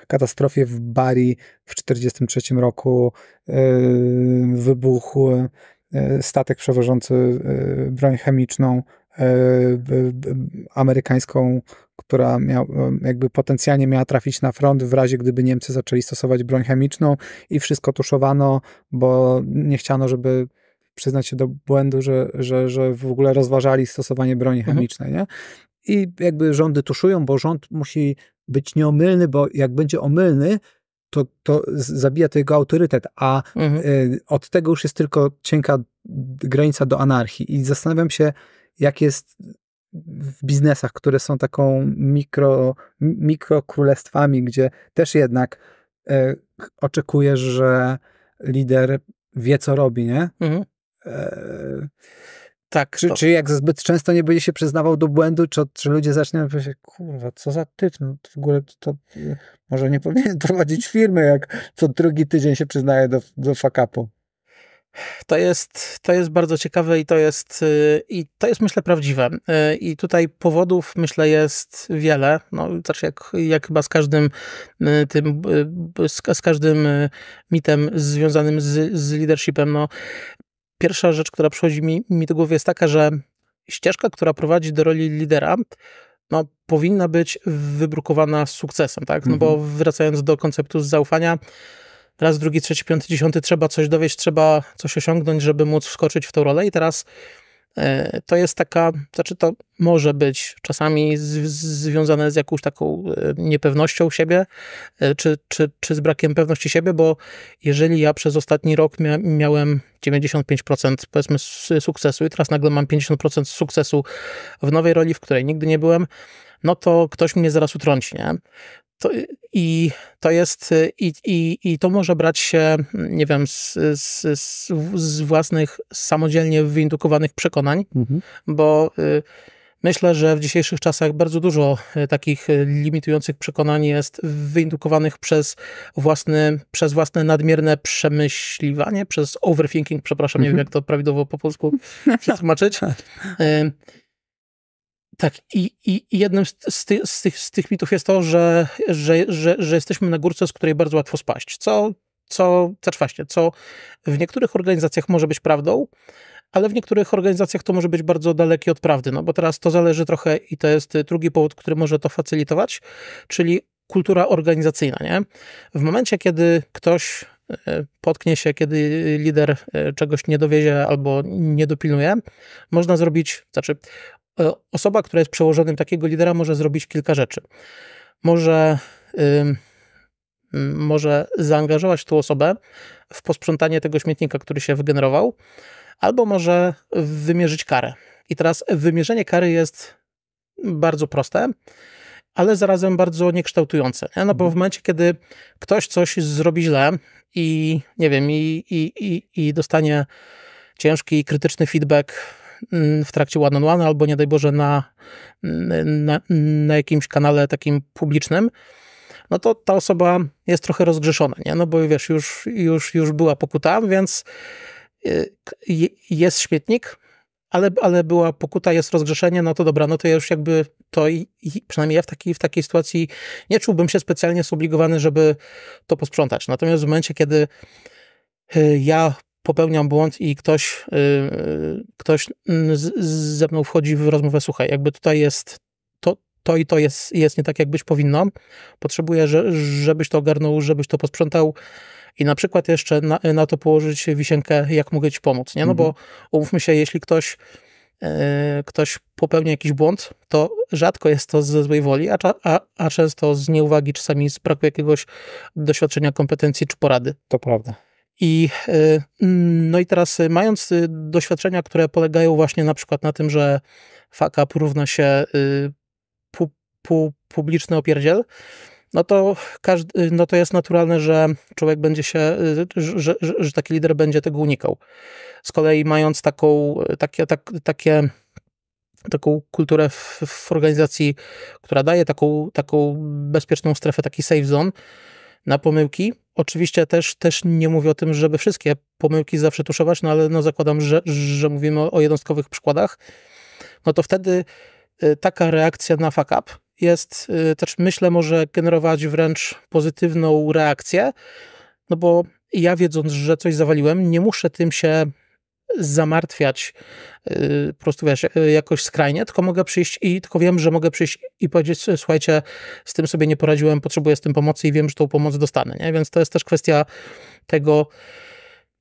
katastrofie w Bari w 1943 roku, y, wybuchł y, statek przewożący broń chemiczną amerykańską, która miał, jakby potencjalnie miała trafić na front w razie gdyby Niemcy zaczęli stosować broń chemiczną i wszystko tuszowano, bo nie chciano, żeby przyznać się do błędu, że, że, że w ogóle rozważali stosowanie broni mhm. chemicznej, mhm. nie? I jakby rządy tuszują, bo rząd musi być nieomylny, bo jak będzie omylny, to, to zabija to jego autorytet, a mhm. Y, od tego już jest tylko cienka granica do anarchii. I zastanawiam się, jak jest w biznesach, które są taką mikro, mikrokrólestwami, gdzie też jednak y, oczekujesz, że lider wie, co robi, nie? Mhm. Eee, tak, czy, to... czy jak zbyt często nie będzie się przyznawał do błędu, czy, czy ludzie zaczną powiedzieć, kurwa, co za typ, no, w ogóle to, to, może nie powinien prowadzić firmy, jak co drugi tydzień się przyznaje do, do fuck-upu. To jest, to jest bardzo ciekawe i to jest, y, i to jest myślę prawdziwe. Y, I tutaj powodów myślę jest wiele. No, znaczy jak, jak chyba z każdym y, tym, z, każdym mitem związanym z, z leadershipem, no, pierwsza rzecz, która przychodzi mi, mi do głowy jest taka, że ścieżka, która prowadzi do roli lidera, no, powinna być wybrukowana z sukcesem, tak? No mhm. bo wracając do konceptu zaufania, raz, drugi, trzeci, piąty, dziesiąty, trzeba coś dowieść, trzeba coś osiągnąć, żeby móc wskoczyć w tą rolę i teraz E, to jest taka, znaczy to może być czasami z, związane z jakąś taką e, niepewnością siebie, e, czy, czy, czy z brakiem pewności siebie, bo jeżeli ja przez ostatni rok mia, miałem 95% powiedzmy sukcesu i teraz nagle mam 50% sukcesu w nowej roli, w której nigdy nie byłem, no to ktoś mnie zaraz utrąci, nie? To, I to jest, y, i, i, i to może brać się, mm, nie wiem, z, z, z własnych samodzielnie wyindukowanych przekonań, mhm. bo y, myślę, że w dzisiejszych czasach bardzo dużo y, takich y, limitujących przekonań jest wyindukowanych przez, własny, przez własne nadmierne przemyśliwanie, przez overthinking, przepraszam, mhm. nie wiem mhm. jak to prawidłowo po polsku przetłumaczyć. Y, tak, i, i, i jednym z, z, ty, z, tych, z tych mitów jest to, że, że, że, że jesteśmy na górce, z której bardzo łatwo spaść, co, co, też znaczy właśnie, co w niektórych organizacjach może być prawdą, ale w niektórych organizacjach to może być bardzo dalekie od prawdy, no bo teraz to zależy trochę i to jest drugi powód, który może to facylitować, czyli kultura organizacyjna, nie? W momencie, kiedy ktoś e, potknie się, kiedy lider e, czegoś nie dowiezie albo nie dopilnuje, można zrobić, znaczy E, osoba, która jest przełożonym takiego lidera, może zrobić kilka rzeczy. Może, y, może zaangażować tą osobę w posprzątanie tego śmietnika, który się wygenerował, albo może wymierzyć karę. I teraz wymierzenie kary jest bardzo proste, ale zarazem bardzo niekształtujące. Nie? No bo w mhm. momencie, kiedy ktoś coś zrobi źle i nie wiem, i, i, i, i dostanie ciężki, krytyczny feedback w trakcie one on one albo nie daj Boże na, na, na jakimś kanale takim publicznym, no to ta osoba jest trochę rozgrzeszona, nie? No bo wiesz, już, już, już była pokuta, więc y, jest śmietnik, ale, ale była pokuta, jest rozgrzeszenie, no to dobra, no to ja już jakby to, i, i przynajmniej ja w takiej, w takiej sytuacji nie czułbym się specjalnie zobligowany, żeby to posprzątać. Natomiast w momencie, kiedy y, ja popełniam błąd i ktoś, y, y, ktoś ze mną wchodzi w rozmowę, słuchaj, jakby tutaj jest to, to i to jest, jest nie tak, jak być powinno, potrzebuję, żebyś to ogarnął, żebyś to posprzątał i na przykład jeszcze na, na to położyć wisienkę, jak mogę ci pomóc, nie? No mhm. bo umówmy się, jeśli ktoś y, ktoś popełnia jakiś błąd, to rzadko jest to ze złej woli, a, a, a często z nieuwagi, czasami z braku jakiegoś doświadczenia, kompetencji czy porady. To prawda. I, e, mm, no i teraz e, mając e, doświadczenia, które polegają właśnie na przykład na tym, że fuck up równa się pu, pu, publiczny opierdziel, no to, każdy, no to jest naturalne, że człowiek będzie się, że, że, że taki lider będzie tego unikał. Z kolei mając taką, takie, tak, takie taką kulturę w, w, organizacji, która daje taką, taką bezpieczną strefę, taki safe zone na pomyłki, Oczywiście też, też nie mówię o tym, żeby wszystkie pomyłki zawsze tuszować, no ale no zakładam, że, że mówimy o, o jednostkowych przykładach. No to wtedy y, taka reakcja na fuck up jest y, też, myślę, może generować wręcz pozytywną reakcję, no bo ja wiedząc, że coś zawaliłem, nie muszę tym się zamartwiać y, po prostu wiesz, y, jakoś skrajnie, tylko mogę przyjść i tylko wiem, że mogę przyjść i powiedzieć, słuchajcie, z tym sobie nie poradziłem, potrzebuję z tym pomocy i wiem, że tą pomoc dostanę, nie? Więc to jest też kwestia tego,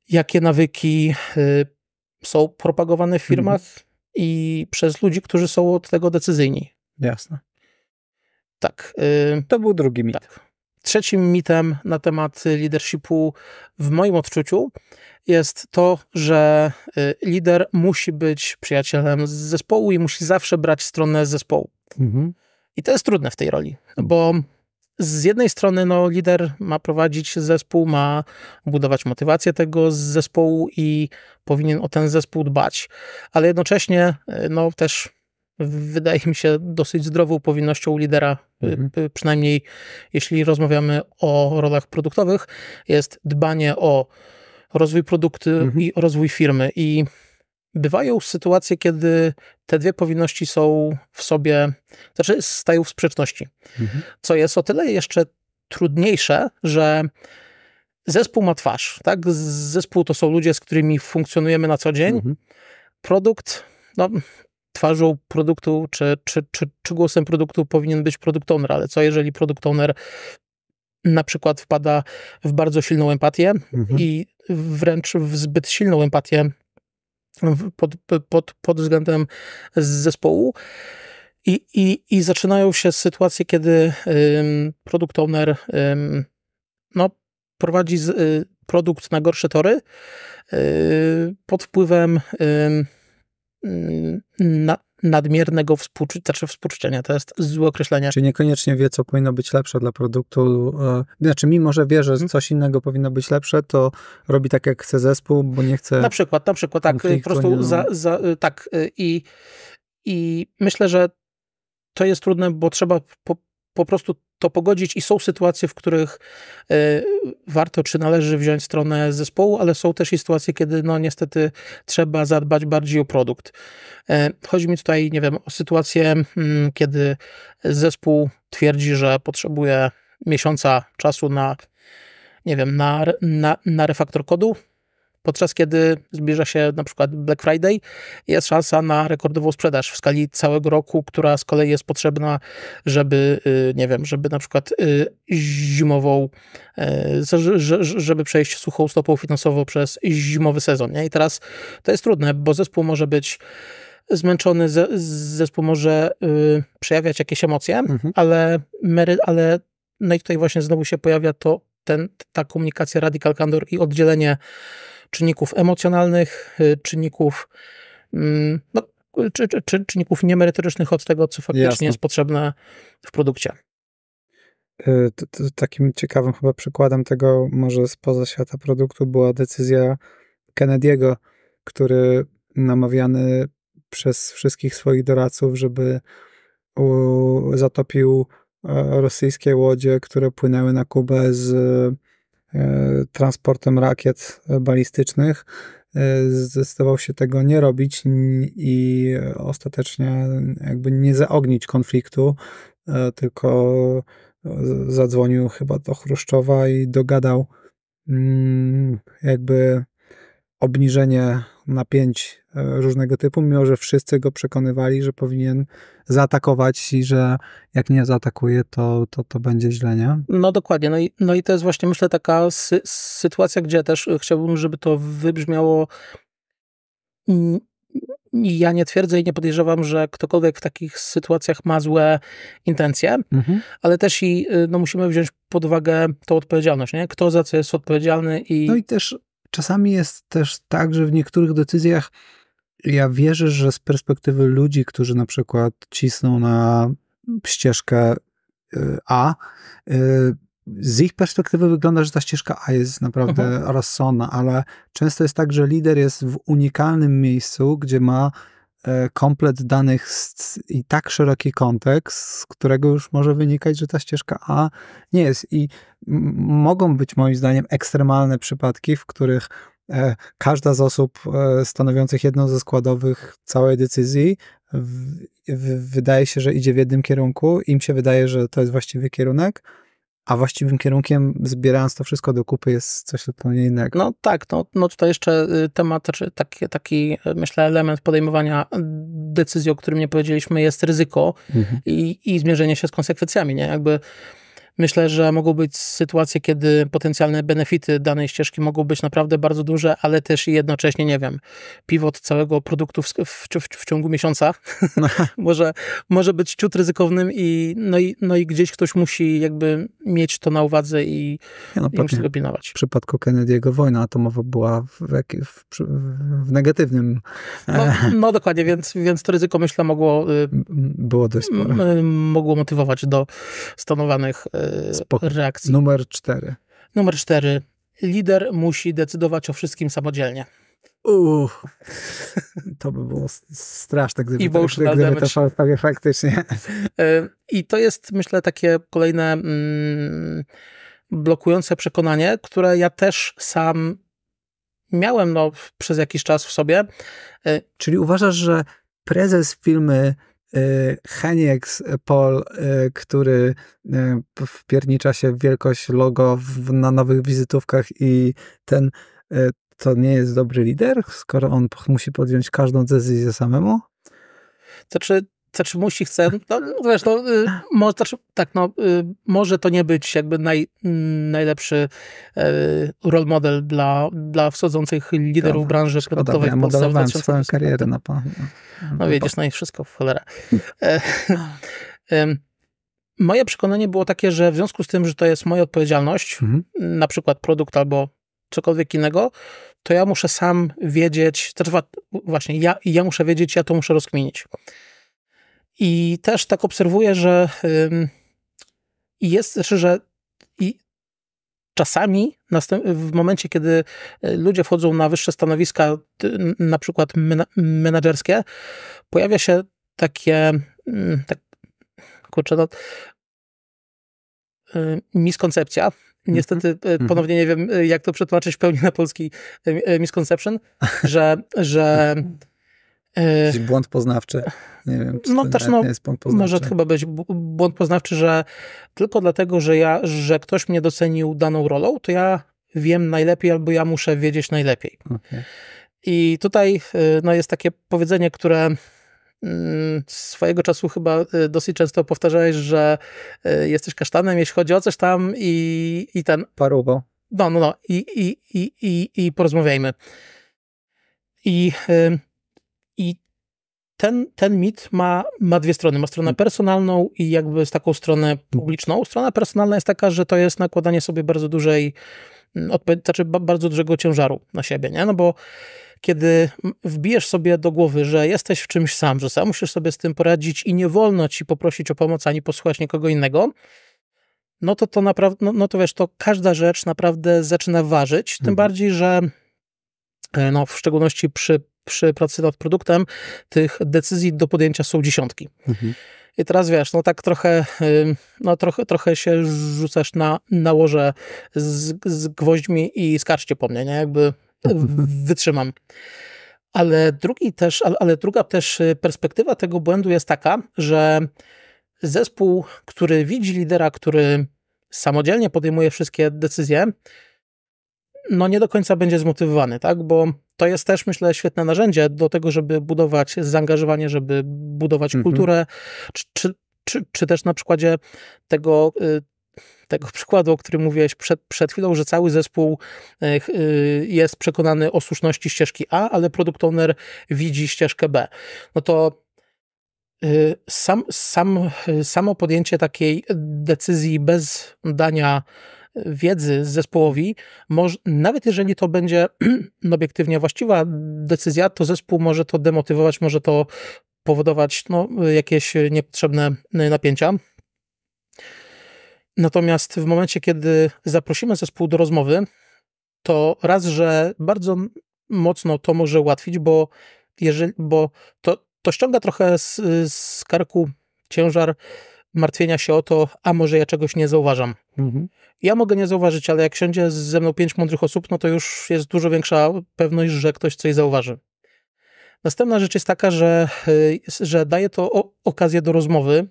jakie nawyki y, są propagowane w firmach mhm. i przez ludzi, którzy są od tego decyzyjni. Jasne. Tak. Y to był drugi mit. Tak. Trzecim mitem na temat leadershipu w moim odczuciu jest to, że y, lider musi być przyjacielem z zespołu i musi zawsze brać stronę zespołu. Mhm. I to jest trudne w tej roli, bo z jednej strony no, lider ma prowadzić zespół, ma budować motywację tego zespołu i powinien o ten zespół dbać, ale jednocześnie y, no, też wydaje mi się dosyć zdrową powinnością lidera, y, mhm. Y, przynajmniej jeśli rozmawiamy o rolach produktowych, jest dbanie o rozwój produktu mhm. i rozwój firmy. I bywają sytuacje, kiedy te dwie powinności są w sobie, znaczy stają w sprzeczności. Mhm. Co jest o tyle jeszcze trudniejsze, że zespół ma twarz, tak? Zespół to są ludzie, z którymi funkcjonujemy na co dzień. Mhm. Produkt, no twarzą produktu, czy, czy, czy, czy głosem produktu powinien być produkt owner, ale co jeżeli produkt owner na przykład wpada w bardzo silną empatię mhm. i wręcz w zbyt silną empatię pod, pod, pod względem zespołu. I, i, I zaczynają się sytuacje, kiedy ym, owner ym, no, prowadzi z, y, produkt na gorsze tory y, pod wpływem. Y, Mm, na, nadmiernego współczu znaczy współczenia. To jest złe określenie. Czyli niekoniecznie wie, co powinno być lepsze dla produktu. E, znaczy, mimo że wie, że mhm. coś innego powinno być lepsze, to robi tak, jak chce zespół, bo nie chce... Na przykład, na przykład, tak. Po prostu no. za, za, e, tak. E, I, I myślę, że to jest trudne, bo trzeba po, po prostu to pogodzić i są sytuacje, w których y, warto czy należy wziąć stronę zespołu, ale są też i sytuacje, kiedy no niestety trzeba zadbać bardziej o produkt. Y, chodzi mi tutaj, nie wiem, o sytuację, y, kiedy zespół twierdzi, że potrzebuje miesiąca czasu na, nie wiem, na, na, na refaktor kodu, podczas kiedy zbliża się na przykład Black Friday, jest szansa na rekordową sprzedaż w skali całego roku, która z kolei jest potrzebna, żeby, y, nie wiem, żeby na przykład y, zimową, y, żeby przejść suchą stopą finansowo przez zimowy sezon. Nie? I teraz to jest trudne, bo zespół może być zmęczony zespół może przejawiać jakieś emocje, mhm. ale, mery, ale no i tutaj właśnie znowu się pojawia to ten, ta komunikacja Radical Candor i oddzielenie czynników emocjonalnych, y, czynników, mm, no, czy, czy, czy czynników niemerytorycznych od tego, co faktycznie Jasne. jest potrzebne w produkcie. Y, takim ciekawym chyba przykładem tego, może spoza świata produktu, była decyzja Kennedy'ego, który namawiany przez wszystkich swoich doradców, żeby zatopił e, rosyjskie łodzie, które płynęły na Kubę z E, transportem rakiet balistycznych. E, zdecydował się tego nie robić i ostatecznie jakby nie zaognić konfliktu, e, tylko zadzwonił chyba do Chruszczowa i dogadał mm, jakby obniżenie napięć E, różnego typu, mimo że wszyscy go przekonywali, że powinien zaatakować i że jak nie zaatakuje, to, to, to będzie źle, nie? No dokładnie. No i, no i to jest właśnie, myślę, taka sy sytuacja, gdzie też chciałbym, żeby to wybrzmiało. Mm, ja nie twierdzę i nie podejrzewam, że ktokolwiek w takich sytuacjach ma złe intencje, mhm. ale też i y, no, musimy wziąć pod uwagę tą odpowiedzialność, nie? Kto za co jest odpowiedzialny i... No i też czasami jest też tak, że w niektórych decyzjach ja wierzę, że z perspektywy ludzi, którzy na przykład cisną na ścieżkę y, A, y, z ich perspektywy wygląda, że ta ścieżka A jest naprawdę uh mhm. -huh. rozsądna, ale często jest tak, że lider jest w unikalnym miejscu, gdzie ma e, komplet danych i tak szeroki kontekst, z którego już może wynikać, że ta ścieżka A nie jest. I mogą być moim zdaniem ekstremalne przypadki, w których E, każda z osób e, stanowiących jedną ze składowych całej decyzji w, w, wydaje się, że idzie w jednym kierunku, im się wydaje, że to jest właściwy kierunek, a właściwym kierunkiem, zbierając to wszystko do kupy, jest coś zupełnie innego. No tak, no, no tutaj jeszcze y, temat, czy znaczy taki, taki, e, myślę, element podejmowania decyzji, o którym nie powiedzieliśmy, jest ryzyko mhm. i, i zmierzenie się z konsekwencjami, nie? Jakby Myślę, że mogą być sytuacje, kiedy potencjalne benefity danej ścieżki mogą być naprawdę bardzo duże, ale też i jednocześnie, nie wiem, pivot całego produktu w, w, w ciągu miesiąca no. może, może być ciut ryzykownym i no, i no i gdzieś ktoś musi jakby mieć to na uwadze i, no, i musi tego pilnować. W przypadku Kennedy'ego wojna atomowa była w, w, w negatywnym... No, e, no, dokładnie, więc, więc to ryzyko myślę mogło... Y, było dość spore. Mogło motywować do stanowanych y, Spoko. reakcji. Numer cztery. Numer cztery. Lider musi decydować o wszystkim samodzielnie. Uff, to by było straszne, gdyby, Emotional gdyby, gdyby to faktycznie. faktycznie. I to jest, myślę, takie kolejne mm, blokujące przekonanie, które ja też sam miałem no, przez jakiś czas w sobie. E, Czyli uważasz, że prezes firmy Y, Heniex y, Pol, y, który wpiernicza się w wielkość logo w, na nowych wizytówkach i ten to nie jest dobry lider, skoro on musi podjąć każdą decyzję samemu? Znaczy, czy znaczy musi, chce, no wiesz, no, y, może, znaczy, tak, no, y, może to nie być jakby naj, mm, najlepszy y, role model dla, dla wschodzących liderów to, branży szkoda, produktowej ja w modelowałem w swoją karierę na pan. No, wiedziesz, no no widzisz, no i wszystko w cholera. E, moje przekonanie było takie, że w związku z tym, że to jest moja odpowiedzialność, mhm. na przykład produkt albo cokolwiek innego, to ja muszę sam wiedzieć, to znaczy właśnie ja, ja muszę wiedzieć, ja to muszę rozkminić. I też tak obserwuję, że jest, też, znaczy, że czasami w momencie, kiedy e, ludzie wchodzą na wyższe stanowiska, na przykład menedżerskie, pojawia się takie, mm, tak, kurczę, no, y, miskoncepcja. Mhm. Niestety e, mhm. ponownie nie wiem, jak to przetłumaczyć w pełni na polski e, misconception, że, że E, Jakiś błąd poznawczy. Nie wiem, czy no też no, jest błąd poznawczy. Może to chyba być błąd poznawczy, że tylko dlatego, że ja, że ktoś mnie docenił daną rolą, to ja wiem najlepiej albo ja muszę wiedzieć najlepiej. Okay. I tutaj e, no, jest takie powiedzenie, które mm, swojego czasu chyba e, dosyć często powtarzałeś, że jesteś kasztanem, jeśli chodzi o coś tam i, i ten... Parubo. No, no, no. I, i, i, i, i porozmawiajmy. I... Y ten, ten mit ma, ma dwie strony. Ma stronę personalną i jakby z taką stronę publiczną. Strona personalna jest taka, że to jest nakładanie sobie bardzo dużej, mm, znaczy bardzo dużego ciężaru na siebie, nie? No bo kiedy wbijesz sobie do głowy, że jesteś w czymś sam, że sam musisz sobie z tym poradzić i nie wolno ci poprosić o pomoc ani posłuchać nikogo innego, no to to naprawdę, no, no to wiesz, to każda rzecz naprawdę zaczyna ważyć. Tym mhm. bardziej, że e, no, w szczególności przy przy pracy nad produktem tych decyzji do podjęcia są dziesiątki. Mhm. I teraz wiesz, no tak trochę, no trochę, trochę się rzucasz na, na łoże z, z gwoźdźmi i skaczcie po mnie, nie? Jakby wytrzymam. Ale, drugi też, ale, ale druga też y, perspektywa tego błędu jest taka, że zespół, który widzi lidera, który samodzielnie podejmuje wszystkie decyzje, no nie do końca będzie zmotywowany, tak? Bo to jest też, myślę, świetne narzędzie do tego, żeby budować zaangażowanie, żeby budować mhm. kulturę, czy, czy, czy, czy, też na przykładzie tego, y, tego przykładu, o którym mówiłeś przed, przed chwilą, że cały zespół y, y, jest przekonany o słuszności ścieżki A, ale produkt owner widzi ścieżkę B. No to sam, sam, samo podjęcie takiej decyzji bez dania wiedzy zespołowi, może, nawet jeżeli to będzie obiektywnie właściwa decyzja, to zespół może to demotywować, może to powodować no, jakieś niepotrzebne napięcia. Natomiast w momencie, kiedy zaprosimy zespół do rozmowy, to raz, że bardzo mocno to może ułatwić, bo, jeżeli, bo to, to ściąga trochę z, z karku ciężar martwienia się o to, a może ja czegoś nie zauważam. Mhm. Ja mogę nie zauważyć, ale jak siądzie ze mną pięć mądrych osób, no to już jest dużo większa pewność, że ktoś coś zauważy. Następna rzecz jest taka, że, y, że daje to okazję do rozmowy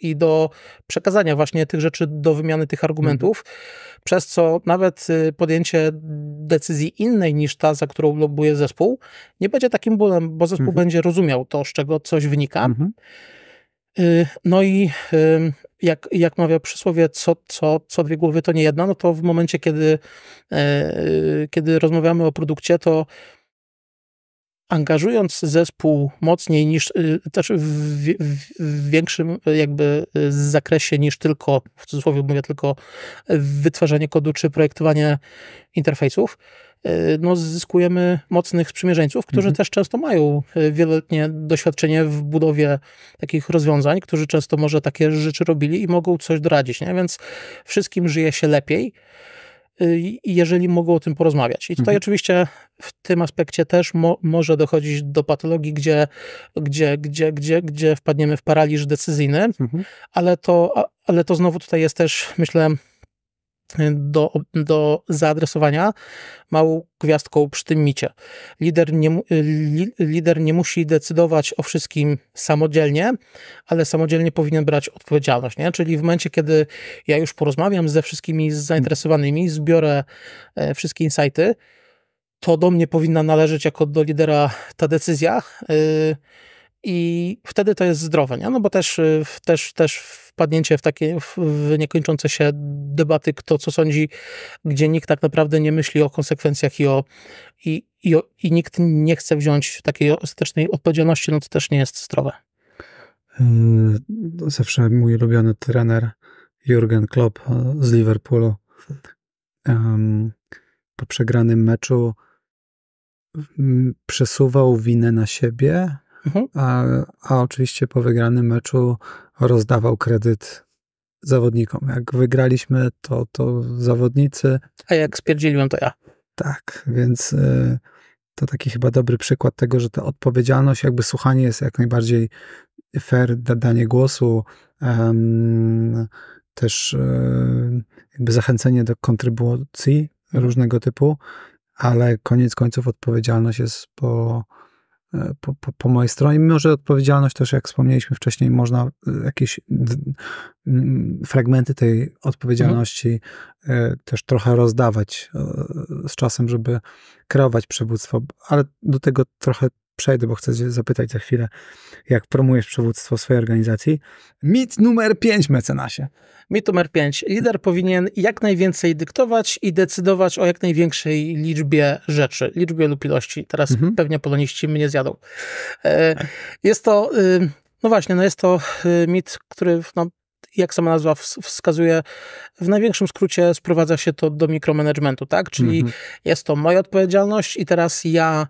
i do przekazania właśnie tych rzeczy, do wymiany tych argumentów, mhm. przez co nawet y, podjęcie decyzji innej niż ta, za którą lobuje zespół, nie będzie takim bólem, bo zespół mhm. będzie rozumiał to, z czego coś wynika. Mhm. Y, no i jak, jak mawia przysłowie, co, co, co dwie głowy to nie jedna, no to w momencie, kiedy, e, kiedy rozmawiamy o produkcie, to angażując zespół mocniej niż, też y, znaczy w, w, w, większym jakby y, zakresie niż tylko, w cudzysłowie mówię tylko, wytwarzanie kodu czy projektowanie interfejsów, Y, no, zyskujemy mocnych sprzymierzeńców, którzy mhm. też często mają y, wieloletnie doświadczenie w budowie takich rozwiązań, którzy często może takie rzeczy robili i mogą coś doradzić, nie? więc wszystkim żyje się lepiej y, jeżeli mogą o tym porozmawiać. I tutaj mhm. oczywiście w tym aspekcie też mo może dochodzić do patologii, gdzie, gdzie, gdzie, gdzie, gdzie wpadniemy w paraliż decyzyjny, mhm. ale, to, ale to znowu tutaj jest też, myślę, do, do zaadresowania małą gwiazdką przy tym micie. Lider nie, y, li, lider nie musi decydować o wszystkim samodzielnie, ale samodzielnie powinien brać odpowiedzialność. Nie? Czyli w momencie, kiedy ja już porozmawiam ze wszystkimi zainteresowanymi, zbiorę e, wszystkie insighty, to do mnie powinna należeć jako do lidera ta decyzja. Yy, i wtedy to jest zdrowe, nie? no bo też, y, też, też wpadnięcie w takie w niekończące się debaty, kto co sądzi, gdzie nikt tak naprawdę nie myśli o konsekwencjach i, o, i, i, o, i nikt nie chce wziąć takiej ostatecznej odpowiedzialności, no to też nie jest zdrowe. Y, no zawsze mój ulubiony trener Jurgen Klopp y, z Liverpoolu po przegranym meczu mm, przesuwał winę na siebie, Mhm. A, a oczywiście po wygranym meczu rozdawał kredyt zawodnikom. Jak wygraliśmy, to, to zawodnicy. A jak spierdzieliłem, to ja. Tak, więc y, to taki chyba dobry przykład tego, że ta odpowiedzialność, jakby słuchanie jest jak najbardziej fair, danie głosu, też y, jakby zachęcenie do kontrybucji różnego typu, ale koniec końców odpowiedzialność jest po po, po, po, mojej stronie, mimo że odpowiedzialność też, jak wspomnieliśmy wcześniej, można e, jakieś fragmenty tej odpowiedzialności mhm. też trochę rozdawać e, z czasem, żeby kreować przywództwo, ale do tego trochę przejdę, bo chcę zapytać za chwilę, jak promujesz przywództwo swojej organizacji. Mit numer 5, mecenasie. Mit numer 5. Lider powinien jak najwięcej dyktować i decydować o jak największej liczbie rzeczy, liczbie lub ilości. Teraz mhm. pewnie poloniści mnie zjadą. E, jest to, y, no właśnie, no jest to y, mit, który no, jak sama nazwa wskazuje, w największym skrócie sprowadza się to do mikromanagementu, tak? Czyli mhm. jest to moja odpowiedzialność i teraz ja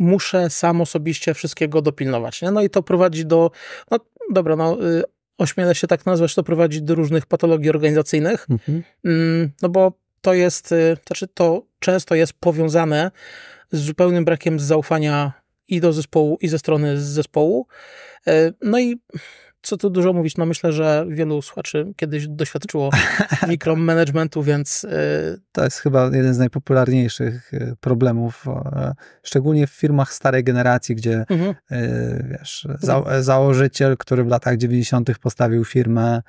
muszę sam osobiście wszystkiego dopilnować. Nie? No i to prowadzi do, no dobra, no y, ośmielę się tak nazwać, to prowadzi do różnych patologii organizacyjnych, mhm. Mm, no bo to jest, to y, znaczy to często jest powiązane z zupełnym brakiem zaufania i do zespołu, i ze strony zespołu. Y, no i co tu dużo mówić, no myślę, że wielu słuchaczy kiedyś doświadczyło mikromanagementu, więc... Y, to jest chyba jeden z najpopularniejszych y, problemów, szczególnie w firmach starej generacji, gdzie mhm. Y, wiesz, no. za założyciel, który w latach 90. postawił firmę,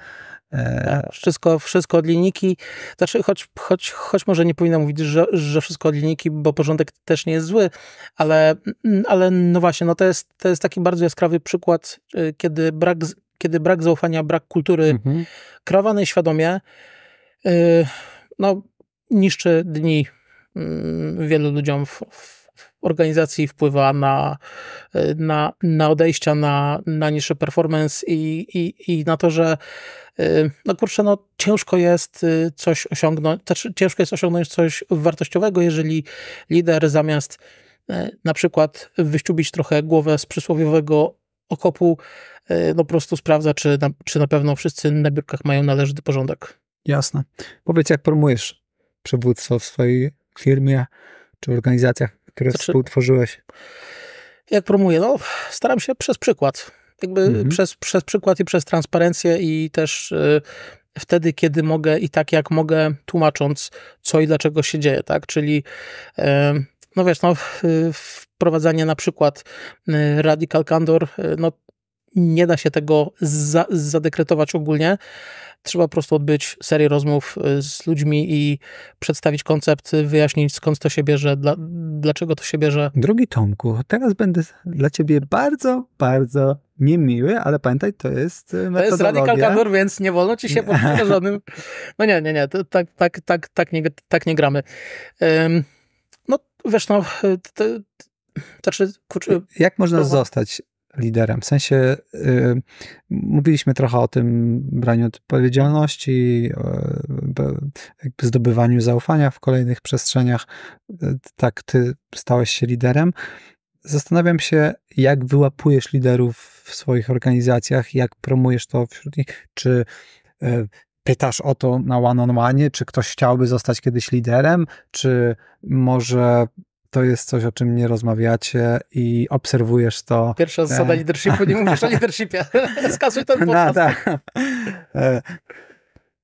E, tak, wszystko, wszystko od linijki, znaczy choć, choć, choć może nie powinna mówić, że, że wszystko od linijki, bo porządek też nie jest zły, ale, mm, ale no właśnie, no to, jest, to jest taki bardzo jaskrawy przykład, e, kiedy brak, kiedy brak zaufania, brak kultury mhm. świadomie e, no, niszczy dni mm, wielu ludziom w, w organizacji wpływa na, na, na odejścia, na, na niższy performance i, i, i na to, że Y, no kurczę, no ciężko jest y, coś osiągnąć, znaczy ciężko jest osiągnąć coś wartościowego, jeżeli lider zamiast e, na przykład wyściubić trochę głowę z przysłowiowego okopu, e, no po prostu sprawdza, czy na, czy na pewno wszyscy na biurkach mają należyty porządek. Jasne. Powiedz, jak promujesz przywództwo w swojej firmie czy organizacjach, które znaczy, współtworzyłeś? Jak promuję? No, staram się przez przykład jakby mhm. przez, przez przykład i przez transparencję i też y, wtedy, kiedy mogę i tak jak mogę, tłumacząc, co i dlaczego się dzieje, tak? Czyli y, no wiesz, no, wprowadzanie na przykład y, Radical Candor, no nie da się tego za zadekretować ogólnie, Trzeba po prostu odbyć serię rozmów y, z ludźmi i przedstawić koncept, y, wyjaśnić skąd to się bierze, dla, dlaczego to się bierze. Drogi Tomku, teraz będę dla ciebie bardzo, bardzo niemiły, ale pamiętaj, to jest metodologia. Y, to jest radikal kantor, więc nie wolno ci się podpisać żadnym... No nie, nie, nie, to, tak, tak, tak, tak, nie, tak nie gramy. Um, no wiesz, no... To, to, znaczy, Jak można to... zostać liderem. W sensie y, mówiliśmy trochę o tym braniu odpowiedzialności, y, zdobywaniu zaufania w kolejnych przestrzeniach. Y, tak, ty stałeś się liderem. Zastanawiam się, jak wyłapujesz liderów w swoich organizacjach, jak promujesz to wśród nich, czy y, pytasz o to na one-on-one, czy ktoś chciałby zostać kiedyś liderem, czy może to jest coś, o czym nie rozmawiacie i obserwujesz to. Pierwsza zasada e, leadershipu, nie mówisz o leadershipie. Skasuj ten podcast. No, tak. E,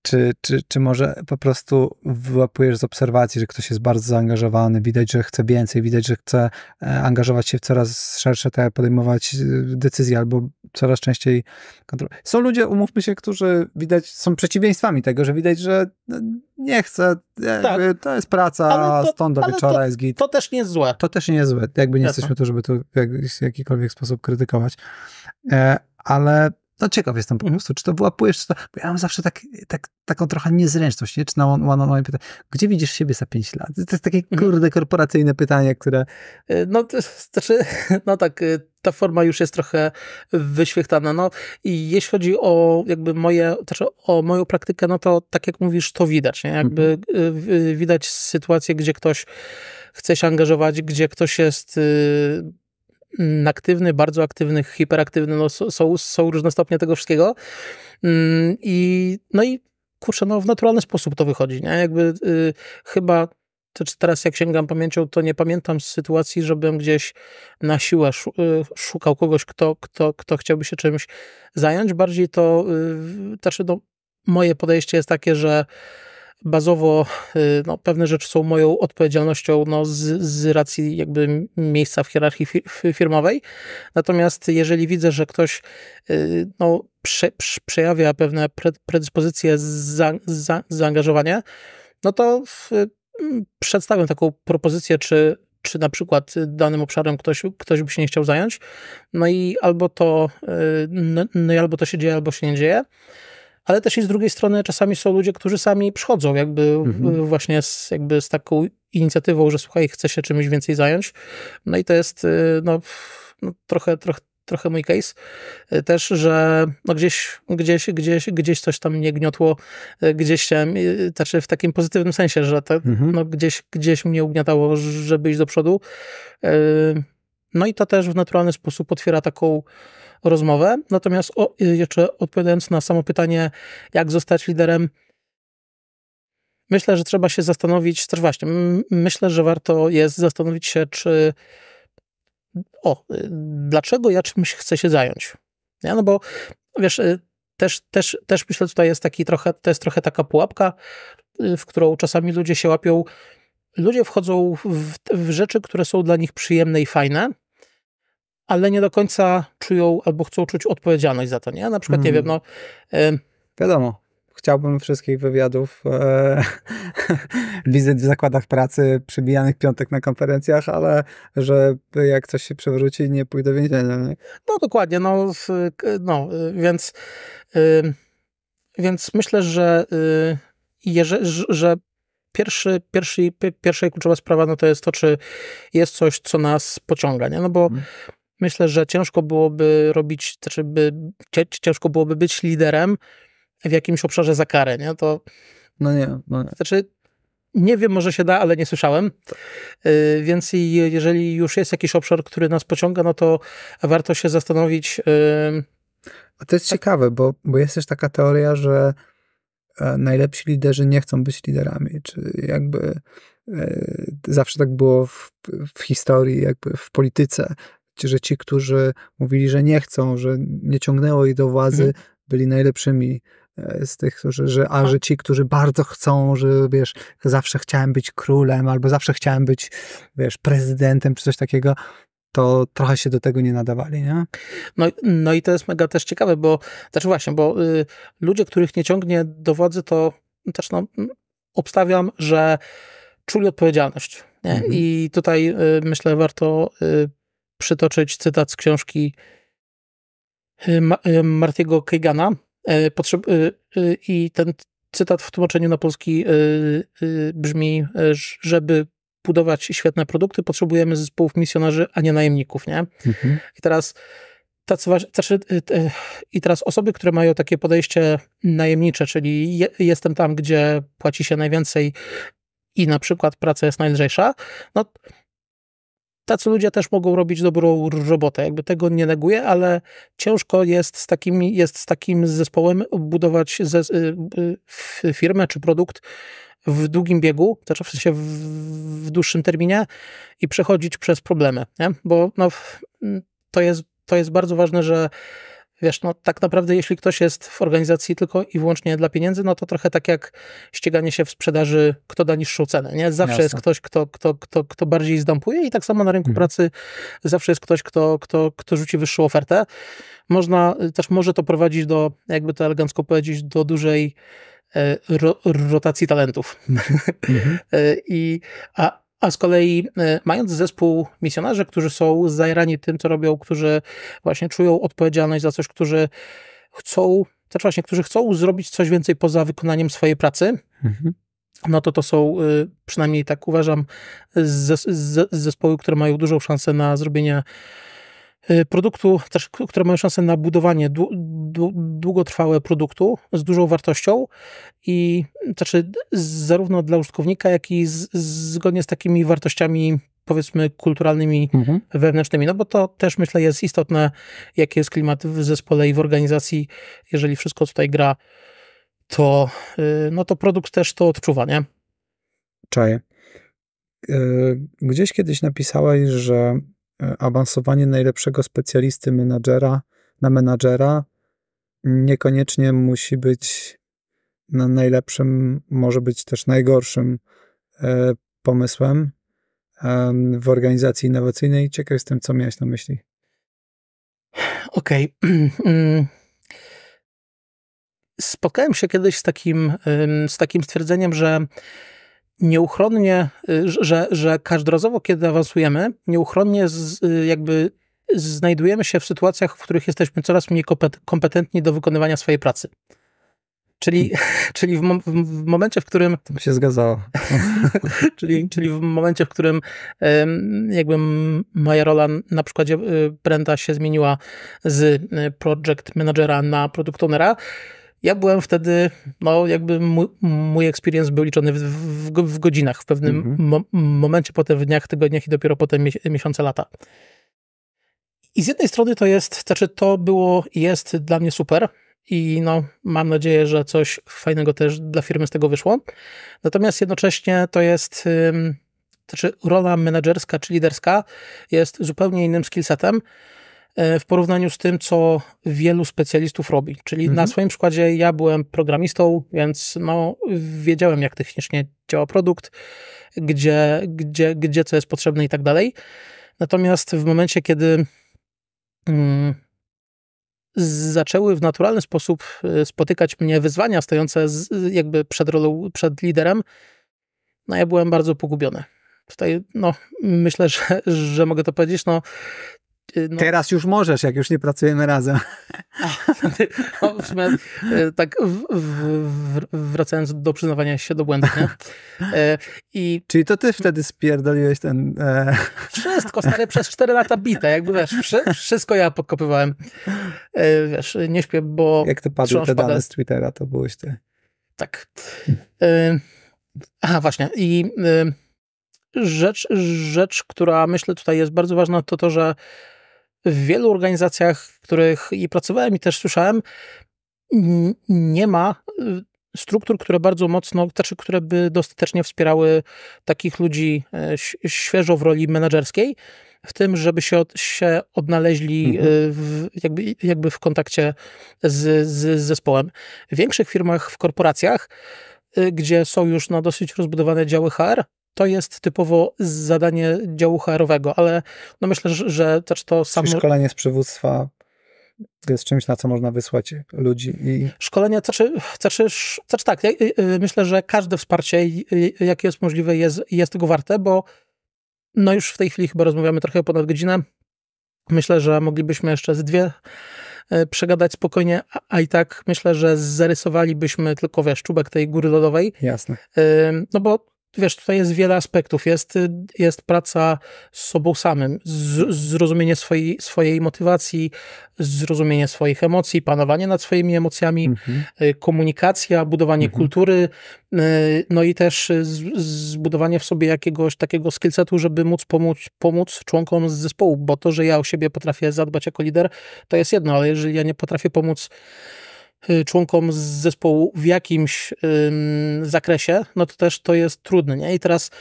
czy, czy, czy może po prostu wyłapujesz z obserwacji, że ktoś jest bardzo zaangażowany, widać, że chce więcej, widać, że chce e, angażować się w coraz szersze te, podejmować e, decyzje albo coraz częściej kontrolować. Są ludzie, umówmy się, którzy widać, są przeciwieństwami tego, że widać, że no, nie chce, tak. to jest praca, to, stąd do wieczora to, jest git. To też nie jest złe. To też nie jest złe, jakby nie Jasne. jesteśmy tu, żeby to w jakikolwiek sposób krytykować. E, ale no ciekaw jestem po mhm. prostu, czy to wyłapujesz, czy to, bo ja mam zawsze tak, tak, taką trochę niezręczność, nie? czy na one, one, one pyta, gdzie widzisz siebie za pięć lat? To jest takie mhm. kurde korporacyjne pytanie, które... E, no, to, znaczy, no tak, e, ta forma już jest trochę wyświechtana. No i jeśli chodzi o jakby moje, znaczy o moją praktykę, no to tak jak mówisz, to widać, nie? Jakby mhm. e, widać sytuację, gdzie ktoś chce się angażować, gdzie ktoś jest Mm, aktywny, bardzo aktywny, hiperaktywny, no, są, są różne stopnie tego wszystkiego. Mm, I, no i kurczę, no w naturalny sposób to wychodzi, nie? Jakby y, chyba teraz jak sięgam pamięcią, to nie pamiętam sytuacji, żebym gdzieś na siłę y, szukał kogoś, kto, kto, kto chciałby się czymś zająć. Bardziej to, y, znaczy no, moje podejście jest takie, że bazowo y, no, pewne rzeczy są moją odpowiedzialnością no, z, z racji jakby miejsca w hierarchii fir firmowej. Natomiast jeżeli widzę, że ktoś y, no, prze, przejawia pewne predyspozycje za, za, zaangażowania, no to w, mm, przedstawiam taką propozycję, czy, czy na przykład danym obszarem ktoś, ktoś by się nie chciał zająć. No i albo to, no, no i albo to się dzieje, albo się nie dzieje ale też i z drugiej strony czasami są ludzie, którzy sami przychodzą jakby mhm. Y, właśnie z, jakby z taką inicjatywą, że słuchaj, chcę się czymś więcej zająć. No i to jest y, no, no trochę, trochę, trochę mój case y, też, że no gdzieś, gdzieś, gdzieś, gdzieś coś tam mnie gniotło, gdzieś się, znaczy w takim pozytywnym sensie, że mhm. no gdzieś, gdzieś mnie ugniatało, żeby iść do przodu. No i to też w naturalny sposób otwiera taką rozmowę. Natomiast o, y, jeszcze odpowiadając na samo pytanie, jak zostać liderem, myślę, że trzeba się zastanowić, też znaczy właśnie, myślę, że warto jest zastanowić się, czy o, y, dlaczego ja czymś chcę się zająć. Ja, no bo wiesz, y, też, też, też myślę, tutaj jest taki trochę, to jest trochę taka pułapka, w którą czasami ludzie się łapią. Ludzie wchodzą w, w rzeczy, które są dla nich przyjemne i fajne, ale nie do końca czują albo chcą czuć odpowiedzialność za to, nie? Na przykład, mm. nie wiem, no... Y Wiadomo, chciałbym wszystkich wywiadów, e, wizyt w zakładach pracy, przybijanych piątek na konferencjach, ale że jak coś się przewróci, nie pójdę do więzienia. Nie? No dokładnie, no, no y, więc, y, więc myślę, że, y, że, że pierwszy, pierwszy, pierwsza i kluczowa sprawa no to jest to, czy jest coś, co nas pociąga, nie? No bo hmm myślę, że ciężko byłoby robić, znaczy by, ciężko byłoby być liderem w jakimś obszarze za karę, nie? To, no nie, no nie. Znaczy, nie wiem, może się da, ale nie słyszałem. Y, więc jeżeli już jest jakiś obszar, który nas pociąga, no to warto się zastanowić. Y, A to jest tak. ciekawe, bo, bo jest też taka teoria, że e, najlepsi liderzy nie chcą być liderami, czy jakby e, zawsze tak było w, w, historii, jakby w polityce, że ci, którzy mówili, że nie chcą, że nie ciągnęło ich do władzy, mhm. byli najlepszymi e, z tych, że, a tak. że ci, którzy bardzo chcą, że wiesz, zawsze chciałem być królem, albo zawsze chciałem być, wiesz, prezydentem, czy coś takiego, to trochę się do tego nie nadawali, nie? No, no i to jest mega też ciekawe, bo, znaczy właśnie, bo y, ludzie, których nie ciągnie do władzy, to też no, obstawiam, że czuli odpowiedzialność. Nie? Mhm. I tutaj y, myślę, warto y, przytoczyć cytat z książki y, y, Martiego Kagana. E, y, I ten cytat w tłumaczeniu na polski brzmi, e, żeby budować świetne produkty, potrzebujemy zespołów misjonarzy, a nie najemników, nie? Mhm. I teraz znaczy, e, i teraz osoby, które mają takie podejście najemnicze, czyli jestem tam, gdzie płaci się najwięcej i na przykład praca jest najlżejsza, no tacy ludzie też mogą robić dobrą robotę. Jakby tego nie neguję, ale ciężko jest z takim, jest z takim zespołem budować ze, y, y, firmę czy produkt w długim biegu, znaczy w sensie w, w dłuższym terminie i przechodzić przez problemy, nie? bo no, to, jest, to jest bardzo ważne, że Wiesz, no tak naprawdę jeśli ktoś jest w organizacji tylko i wyłącznie dla pieniędzy, no to trochę tak jak ściganie się w sprzedaży, kto da niższą cenę, nie? Zawsze Jasne. jest ktoś, kto, kto, kto, kto bardziej zdampuje i tak samo na rynku mhm. pracy zawsze jest ktoś, kto, kto, kto rzuci wyższą ofertę. Można, y, też może to prowadzić do, jakby to elegancko powiedzieć, do dużej e, ro, rotacji talentów. Mhm. E, I, a, a z kolei e, mając zespół misjonarzy, którzy są zajrani tym, co robią, którzy właśnie czują odpowiedzialność za coś, którzy chcą, znaczy właśnie, którzy chcą zrobić coś więcej poza wykonaniem swojej pracy, mhm. no to to są, e, przynajmniej tak uważam, zespoły, które mają dużą szansę na zrobienie Y, produktu, też, które mają szansę na budowanie długotrwałe produktu z dużą wartością i znaczy zarówno dla użytkownika, jak i z, zgodnie z takimi wartościami powiedzmy kulturalnymi, mhm. wewnętrznymi, no bo to też myślę jest istotne, jaki jest klimat w zespole i w organizacji, jeżeli wszystko tutaj gra, to, y, no to produkt też to odczuwa, nie? Czaję. Y, gdzieś kiedyś napisałeś, że E, awansowanie najlepszego specjalisty menadżera na menadżera niekoniecznie musi być na najlepszym, może być też najgorszym e, pomysłem w organizacji innowacyjnej. Ciekaw jestem, co miałeś na myśli. Okej. Okay. Mm. Spotkałem się kiedyś z takim, z takim stwierdzeniem, że nieuchronnie, y, że, że każdorazowo, kiedy awansujemy, nieuchronnie z, y, jakby znajdujemy się w sytuacjach, w których jesteśmy coraz mniej kompetentni do wykonywania swojej pracy. Czyli, czyli w, mom, w momencie, w którym. To by się zgadzało. czyli, czyli w momencie, w którym jakby moja rola na przykładzie y, Brenda się zmieniła z project managera na product ownera, ja byłem wtedy, no jakby mój, mój experience był liczony w, w, w godzinach, w pewnym mm -hmm. mo momencie, potem w dniach, tygodniach i dopiero potem mies miesiące, lata. I z jednej strony to jest, znaczy to było, jest dla mnie super i no mam nadzieję, że coś fajnego też dla firmy z tego wyszło. Natomiast jednocześnie to jest... Ym, znaczy rola menedżerska czy liderska jest zupełnie innym skillsetem, E, w porównaniu z tym, co wielu specjalistów robi. Czyli mhm. na swoim przykładzie ja byłem programistą, więc no, wiedziałem, jak technicznie działa produkt, gdzie, gdzie, gdzie co jest potrzebne i tak dalej. Natomiast w momencie, kiedy mm, zaczęły w naturalny sposób e, spotykać mnie wyzwania stojące z, jakby przed rolą, przed liderem, no ja byłem bardzo pogubiony. Tutaj, no, myślę, że, że mogę to powiedzieć, no, Y, no. Teraz już możesz, jak już nie pracujemy razem. No, w sumie, y, tak w, w, wracając do przyznawania się do błędów, nie? E, I... Czyli to ty wtedy spierdoliłeś ten... E, wszystko, stary, przez 4 lata bite, jakby wiesz, wszystko ja podkopywałem. E, wiesz, nie śpię, bo... Jak to padły te dane z Twittera, to byłeś ty. Tak. Aha, właśnie. I rzecz, rzecz, która myślę tutaj jest bardzo ważna, to to, że w wielu organizacjach, w których i pracowałem, i też słyszałem, nie ma y, struktur, które bardzo mocno, znaczy, które by dostatecznie wspierały takich ludzi e, świeżo w roli menedżerskiej, w tym, żeby się, od, się odnaleźli e, mhm. w, jakby, jakby w kontakcie z, z, zespołem. W większych firmach, w korporacjach, y, gdzie są już na dosyć rozbudowane działy HR, to jest typowo zadanie działu HR-owego, ale no myślę, że też to samo... Szkolenie z przywództwa jest czymś, na co można wysłać ludzi. I... Szkolenia, znaczy, znaczy, znaczy tak, ja, myślę, że każde wsparcie, jakie jest możliwe, jest, jest tego warte, bo no już w tej chwili chyba rozmawiamy trochę ponad godzinę. Myślę, że moglibyśmy jeszcze z dwie e, przegadać spokojnie, a i tak myślę, że zarysowalibyśmy tylko, wiesz, czubek tej góry lodowej. Jasne. No bo wiesz, tutaj jest wiele aspektów. Jest, y, jest praca z sobą samym, z, zrozumienie swojej, swojej motywacji, zrozumienie swoich emocji, panowanie nad swoimi emocjami, mhm. Y, komunikacja, budowanie mhm. kultury, y, no i też zbudowanie w sobie jakiegoś takiego skillsetu, żeby móc pomóc, pomóc członkom z zespołu, bo to, że ja o siebie potrafię zadbać jako lider, to jest jedno, ale jeżeli ja nie potrafię pomóc Y, członkom z zespołu w jakimś zakresie, no to też to jest trudne. Nie? I teraz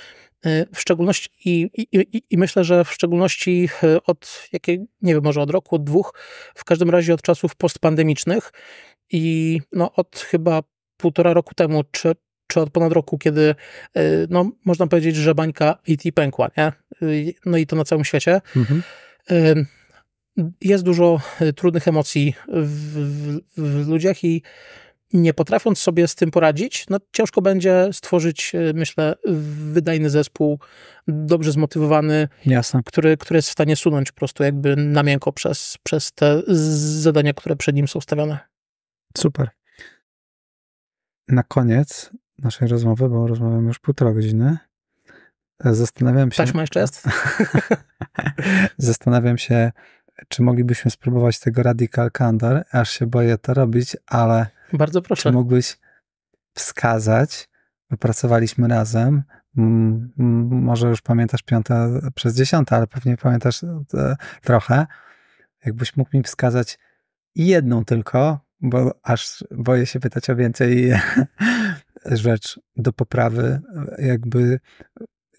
y, w szczególności, i, i, i, myślę, że w szczególności y, od, jakie, nie wiem, może od roku, od dwóch, w każdym razie od czasów postpandemicznych i no, od chyba półtora roku temu, czy, czy od ponad roku, kiedy no, można powiedzieć, że bańka IT e pękła, nie? No i to na całym świecie. Mhm jest dużo y, trudnych emocji w, w, w ludziach i nie potrafiąc sobie z tym poradzić, no ciężko będzie stworzyć, y, myślę, wydajny zespół, dobrze zmotywowany, Jasne. Który, który jest w stanie sunąć po prostu jakby na miękko przez, przez te zadania, które przed nim są stawiane. Super. Na koniec naszej rozmowy, bo rozmawiam już półtora godziny, zastanawiam się... Taśma jeszcze jest? zastanawiam się, czy moglibyśmy spróbować tego Radical Candor? Aż się boję to robić, ale. Bardzo proszę. Czy mógłbyś wskazać? Wypracowaliśmy razem. może już pamiętasz piąta przez dziesiąta, ale pewnie pamiętasz e, trochę. Jakbyś mógł mi wskazać jedną tylko, bo aż boję się pytać o więcej rzecz do poprawy, jakby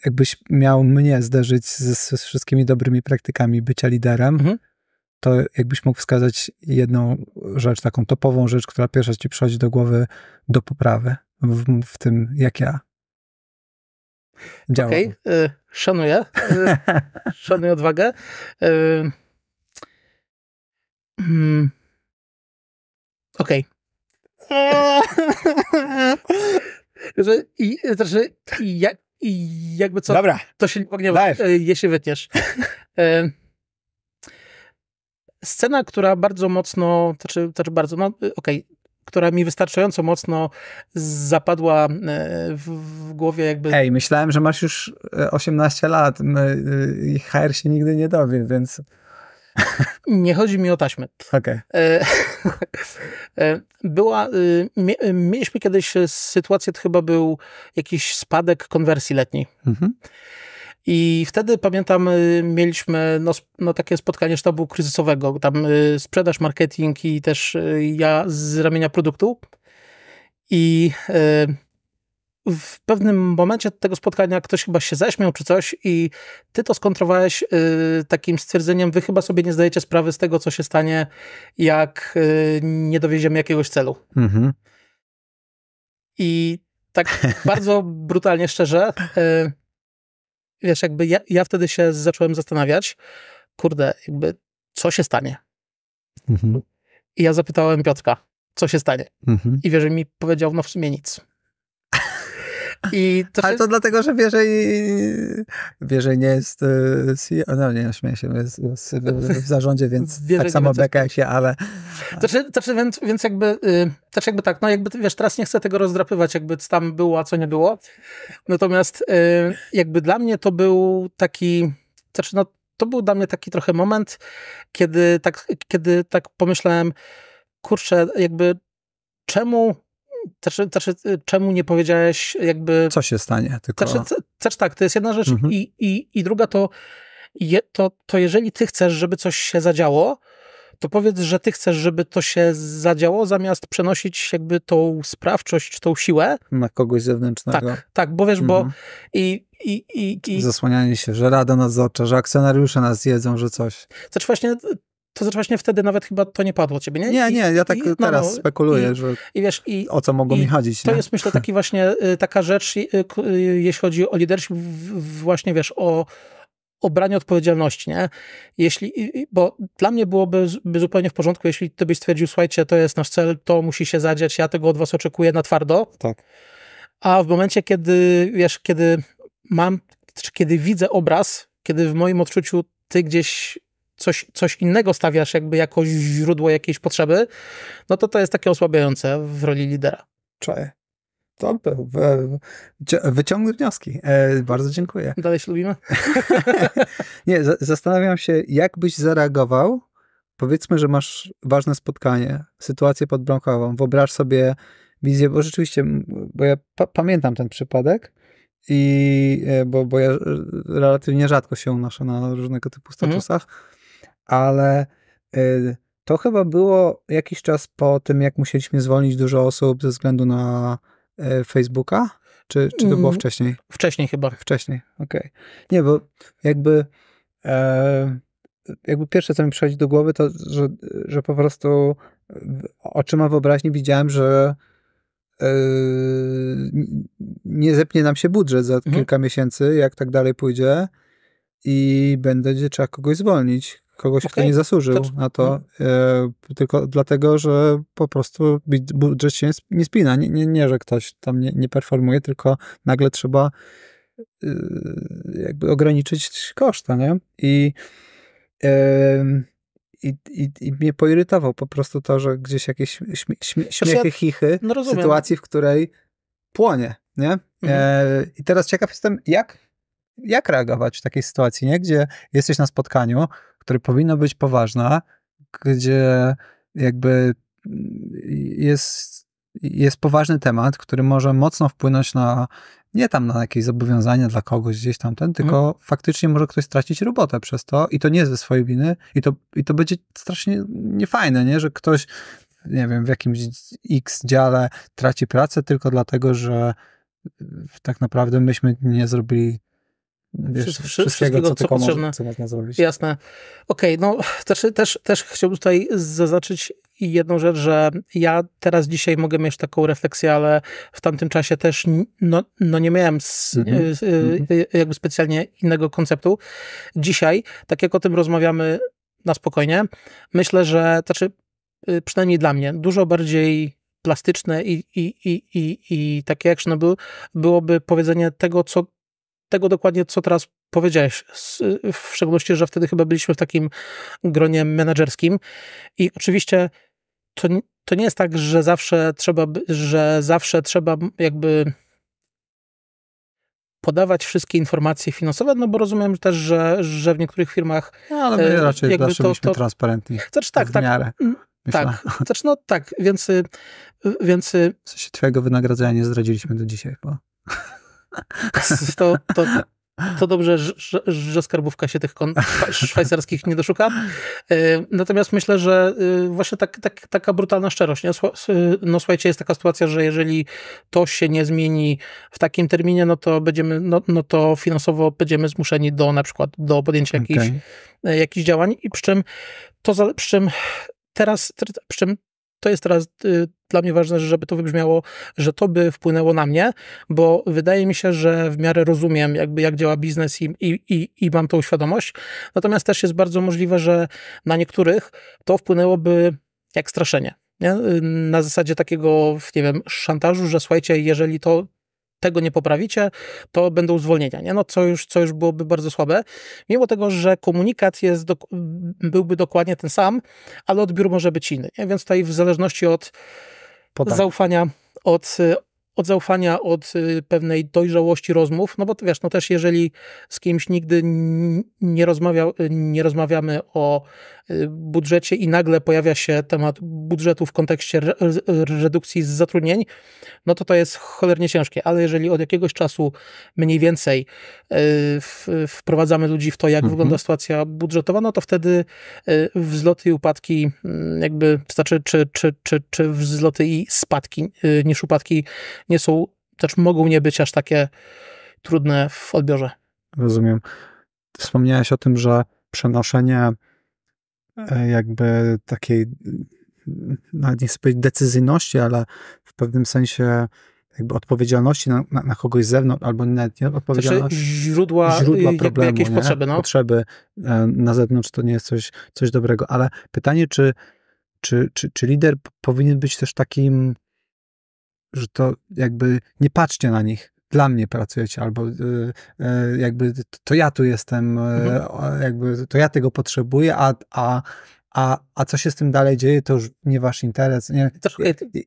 jakbyś miał mnie zderzyć ze, ze wszystkimi dobrymi praktykami bycia liderem, mhm to jakbyś mógł wskazać jedną rzecz, taką topową rzecz, która pierwsza ci przychodzi do głowy do poprawy w, w tym, jak ja działam. Okej, okay. szanuję. Y, szanuję odwagę. Ok. Mm. Okej. Okay. I, znaczy, i, jak, jakby co, Dobra. to się nie pogniewa, jeśli y, wytniesz. Y, scena, która bardzo mocno, znaczy, znaczy bardzo, no okej, okay, która mi wystarczająco mocno zapadła e, w, w, głowie jakby... Ej, myślałem, że masz już 18 e, lat e, i HR się nigdy nie dowie, więc... Nie chodzi mi o taśmę. Okay. Była, y, y, mieliśmy kiedyś sytuację, to chyba był jakiś spadek konwersji letniej. Mhm. I wtedy pamiętam, y, mieliśmy no, no takie spotkanie sztabu kryzysowego, tam y, sprzedaż, marketing i też y, ja z ramienia produktu. I w pewnym momencie tego spotkania ktoś chyba się zaśmiał czy coś i ty to skontrowałeś takim stwierdzeniem, wy chyba sobie nie zdajecie sprawy z tego, co się stanie, jak nie dowiedziemy jakiegoś celu. Mhm. I tak bardzo brutalnie szczerze, wiesz, jakby ja, ja wtedy się zacząłem zastanawiać, kurde, jakby co się stanie? Mhm. I ja zapytałem Piotrka, co się stanie? Mhm. I wierzy mi powiedział, no w sumie nic. I to Ale się... to dlatego, że Wierzej, Wierzej nie jest... Y, e no nie, śmieję się, jest, jest w, zarządzie, więc Wierzej tak samo beka jak się, ale... Znaczy, znaczy więc, więc jakby... Też y, znaczy jakby tak, no jakby, wiesz, teraz nie chcę tego rozdrapywać, jakby tam było, a co nie było. Natomiast y, jakby dla mnie to był taki... Znaczy, no, to był dla mnie taki trochę moment, kiedy tak, kiedy tak pomyślałem, kurczę, jakby czemu znaczy, znaczy, y, czemu nie powiedziałeś jakby... Co się stanie? Tylko... Znaczy, znaczy tak, to jest jedna rzecz mhm. I, i, i druga to, je, to, to jeżeli ty chcesz, żeby coś się zadziało, to powiedz, że ty chcesz, żeby to się zadziało, zamiast przenosić jakby tą sprawczość, tą siłę. Na kogoś zewnętrznego. Tak, tak, bo wiesz, mhm. bo i, i, i, i... Zasłanianie się, że rada nadzorcza, że akcjonariusze nas jedzą, że coś. Znaczy właśnie to znaczy właśnie wtedy nawet chyba to nie padło ciebie, nie? Nie, I, nie, ja tak i, teraz no, spekuluję, no, i, że i wiesz, i, o co mogło mi chodzić. To nie? jest myślę taki właśnie, y, taka rzecz, y, y, jeśli chodzi o lidership, właśnie wiesz, o obranie odpowiedzialności, nie? Jeśli, bo dla mnie byłoby by zupełnie w porządku, jeśli ty byś stwierdził, słuchajcie, to jest nasz cel, to musi się zadziać, ja tego od was oczekuję na twardo. Tak. A w momencie, kiedy, wiesz, kiedy mam, czy kiedy widzę obraz, kiedy w moim odczuciu ty gdzieś coś, coś innego stawiasz jakby jako źródło jakiejś potrzeby, no to to jest takie osłabiające w roli lidera. Czaję. To był. Wyciągnę wnioski. E, bardzo dziękuję. Dalej się lubimy? Nie, zastanawiam się, jak byś zareagował. Powiedzmy, że masz ważne spotkanie, sytuację podbrąkową. wyobraż sobie wizję, bo rzeczywiście, bo ja pa pamiętam ten przypadek i e, bo, bo ja e, relatywnie rzadko się unoszę na różnego typu mhm. statusach ale y, to chyba było jakiś czas po tym, jak musieliśmy zwolnić dużo osób ze względu na y, Facebooka? Czy, czy to było mm. wcześniej? Wcześniej chyba. Wcześniej, okej. Okay. Nie, bo jakby e, jakby pierwsze, co mi przychodzi do głowy, to, że, że po prostu oczyma wyobraźni widziałem, że e, nie zepnie nam się budżet za mhm. kilka miesięcy, jak tak dalej pójdzie i będzie trzeba kogoś zwolnić, kogoś, okay. kto nie zasłużył to, na to, mm. e, tylko dlatego, że po prostu budżet się nie spina. Nie, nie, nie że ktoś tam nie, nie performuje, tylko nagle trzeba y, jakby ograniczyć koszta, nie? I, i, i, I mnie poirytował po prostu to, że gdzieś jakieś śmie, śmie, śmiechy, chichy no w sytuacji, w której płonie, nie? Mhm. E, I teraz ciekaw jestem, jak jak reagować w takiej sytuacji, nie? Gdzie jesteś na spotkaniu, które powinno być poważne, gdzie jakby mm, jest, jest poważny temat, który może mocno wpłynąć na nie tam na jakieś zobowiązania dla kogoś gdzieś tam ten, mhm. tylko faktycznie może ktoś stracić robotę przez to i to nie ze swojej winy i to, i to będzie strasznie niefajne, nie? Że ktoś nie wiem, w jakimś X dziale traci pracę tylko dlatego, że tak naprawdę myśmy nie zrobili wiesz, wszystkiego, wszystkiego, co, co potrzebne. Co można zrobić. Jasne. Okej, okay, no też, też, też chciałbym tutaj zaznaczyć jedną rzecz, że ja teraz dzisiaj mogę mieć taką refleksję, ale w tamtym czasie też no, no nie miałem z, mm -hmm. jakby specjalnie innego konceptu. Dzisiaj, tak jak o tym rozmawiamy na spokojnie, myślę, że, znaczy y, przynajmniej dla mnie, dużo bardziej plastyczne i, i, i, i, i takie był byłoby powiedzenie tego, co tego dokładnie, co teraz powiedziałeś, w szczególności, że wtedy chyba byliśmy w takim gronie menedżerskim i oczywiście to, to nie jest tak, że zawsze trzeba, że zawsze trzeba jakby podawać wszystkie informacje finansowe, no bo rozumiem też, że, że w niektórych firmach... No, ale my e, raczej jakby zawsze to, byliśmy to... transparentni. Znaczy tak, tak. Miarę. Tak, znaczy no tak, więc... więc... W sensie twojego wynagrodzenia nie zdradziliśmy do dzisiaj, bo... To, to, to dobrze, że, że, skarbówka się tych szwajcarskich nie doszuka. E, natomiast myślę, że e, właśnie tak, tak, taka brutalna szczerość. Nie? E, no słuchajcie, jest taka sytuacja, że jeżeli to się nie zmieni w takim terminie, no to będziemy, no, no to finansowo będziemy zmuszeni do na przykład do podjęcia okay. jakichś, jakichś działań i przy czym to przy czym teraz, przy czym to jest teraz dla mnie ważne, żeby to wybrzmiało, że to by wpłynęło na mnie, bo wydaje mi się, że w miarę rozumiem, jakby jak działa biznes i, i, i mam tą świadomość. Natomiast też jest bardzo możliwe, że na niektórych to wpłynęłoby jak straszenie. Nie? Na zasadzie takiego, nie wiem, szantażu, że słuchajcie, jeżeli to tego nie poprawicie, to będą zwolnienia, nie? No, co, już, co już byłoby bardzo słabe. Mimo tego, że komunikat jest do, byłby dokładnie ten sam, ale odbiór może być inny. Nie? Więc tutaj w zależności od zaufania od, od zaufania, od y, pewnej dojrzałości rozmów, no bo to wiesz, no też jeżeli z kimś nigdy nie, rozmawiał, y, nie rozmawiamy o Y, budżecie i nagle pojawia się temat budżetu w kontekście redukcji zatrudnień, no to to jest cholernie ciężkie. Ale jeżeli od jakiegoś czasu mniej więcej y, wprowadzamy ludzi w to, jak mhm. wygląda sytuacja budżetowa, no to wtedy y, wzloty i upadki, jakby, czy, znaczy, czy, czy, czy, czy wzloty i spadki, niż upadki nie są, też znaczy mogą nie być aż takie trudne w odbiorze. Rozumiem. Wspomniałeś o tym, że przenoszenie E, jakby takiej, e, nawet nie chcę powiedzieć decyzyjności, ale w pewnym sensie jakby odpowiedzialności na, na, na kogoś z zewnątrz, albo nawet nie odpowiedzialności. Znaczy, źródła, y, źródła problemu, jakieś nie? potrzeby. No. Potrzeby e, na zewnątrz to nie jest coś, coś dobrego, ale pytanie, czy, czy, czy, czy lider powinien być też takim, że to jakby nie patrzcie na nich, dla mnie pracujecie, albo y, y, jakby to ja tu jestem, y, mhm. jakby to ja tego potrzebuję, a, a a, a co się z tym dalej dzieje, to już nie wasz interes. Nie,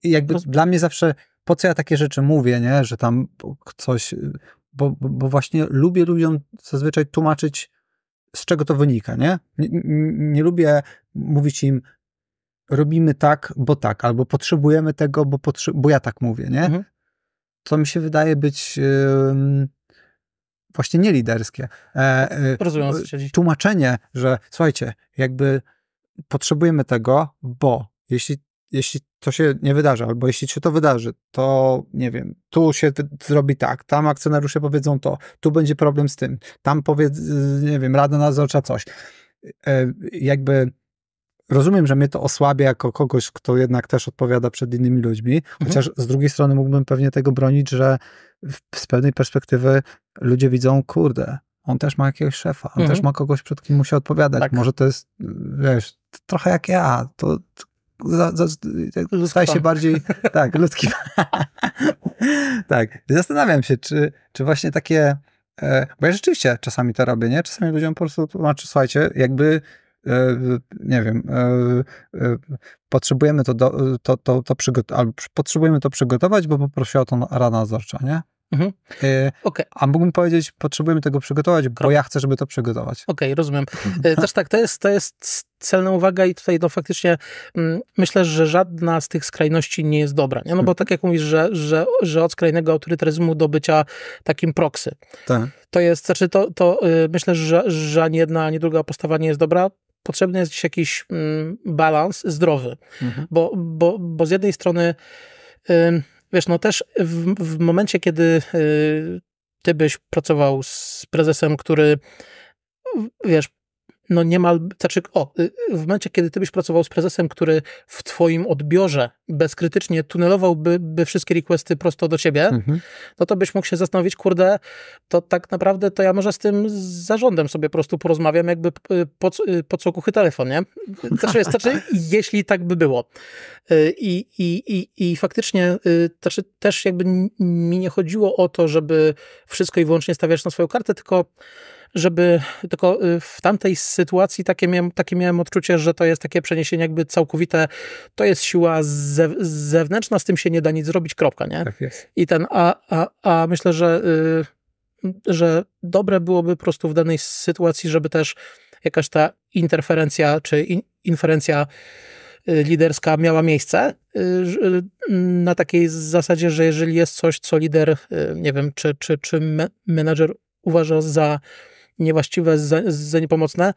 jakby roz... dla mnie zawsze, po co ja takie rzeczy mówię, nie? że tam coś, bo, bo, właśnie lubię ludziom zazwyczaj tłumaczyć, z czego to wynika. Nie? Nie, nie lubię mówić im, robimy tak, bo tak, albo potrzebujemy tego, bo, potrze bo ja tak mówię. Nie? Mhm co mi się wydaje być właśnie nieliderskie. E, tak, e, rozumiem, e, Tłumaczenie, że słuchajcie, jakby potrzebujemy tego, bo jeśli, jeśli to się nie wydarzy, albo jeśli się to wydarzy, to nie wiem, tu się zrobi tak, tam akcjonariusze powiedzą to, tu będzie problem z tym, tam powiedz, nie wiem, rada nadzorcza coś. Jakby rozumiem, że mnie to osłabia jako kogoś, kto jednak też odpowiada przed innymi ludźmi, mhm. chociaż mhm. z drugiej strony mógłbym pewnie tego bronić, że w, z pewnej perspektywy ludzie widzą, kurde, on też ma jakiegoś szefa, on mhm. też ma kogoś, przed kim musi odpowiadać. Tak. Może to jest, wiesz, trochę jak ja, to, to się bardziej, tak, ludzki. tak, zastanawiam się, czy, czy właśnie takie, e, bo ja rzeczywiście czasami to robię, nie? Czasami ludziom po prostu tłumaczę, słuchajcie, jakby E, nie wiem, e, e, potrzebujemy to, do, to, to, to przygotować, albo potrzebujemy to przygotować, bo poprosiła o to Rada Nadzorcza, nie? Mhm. Okay. A mógłbym powiedzieć, potrzebujemy tego przygotować, bo Krok. ja chcę, żeby to przygotować. Okej, okay, rozumiem. Mhm. Też tak, to jest, to jest celna uwaga i tutaj no faktycznie mm, myślę, że żadna z tych skrajności nie jest dobra. Nie? No bo mhm. tak jak mówisz, że, że, że od skrajnego autorytaryzmu do bycia takim proksy. Tak. To jest, znaczy to, to y, myślę, że, że ani jedna, ani druga postawa nie jest dobra potrzebny jest gdzieś jakiś mm, balans zdrowy, mhm. bo, bo, bo z jednej strony, y, wiesz, no też w, w momencie, kiedy y, ty byś pracował z prezesem, który wiesz, no niemal, znaczy, o, y, y, w momencie, kiedy ty byś pracował z prezesem, który w twoim odbiorze bezkrytycznie tunelowałby by wszystkie requesty prosto do ciebie, mhm. no to byś mógł się zastanowić, kurde, to tak naprawdę to ja może z tym zarządem sobie po prostu porozmawiam, jakby po, y, po co kuchy telefon, nie? Znaczy, jest, znaczy, jeśli tak by było. I, i, i, i faktycznie, znaczy, też jakby mi nie chodziło o to, żeby wszystko i wyłącznie stawiać na swoją kartę, tylko żeby tylko y, w tamtej sytuacji takie miałem, takie miałem odczucie, że to jest takie przeniesienie jakby całkowite, to jest siła ze, zewnętrzna, z tym się nie da nic zrobić, kropka, nie? Tak jest. I ten, a, a, a myślę, że, y, że dobre byłoby po prostu w danej sytuacji, żeby też jakaś ta interferencja czy in, inferencja y, liderska miała miejsce na takiej zasadzie, że jeżeli jest coś, co lider, nie wiem, czy, czy, czy menadżer uważa za niewłaściwe, zaniepomocne,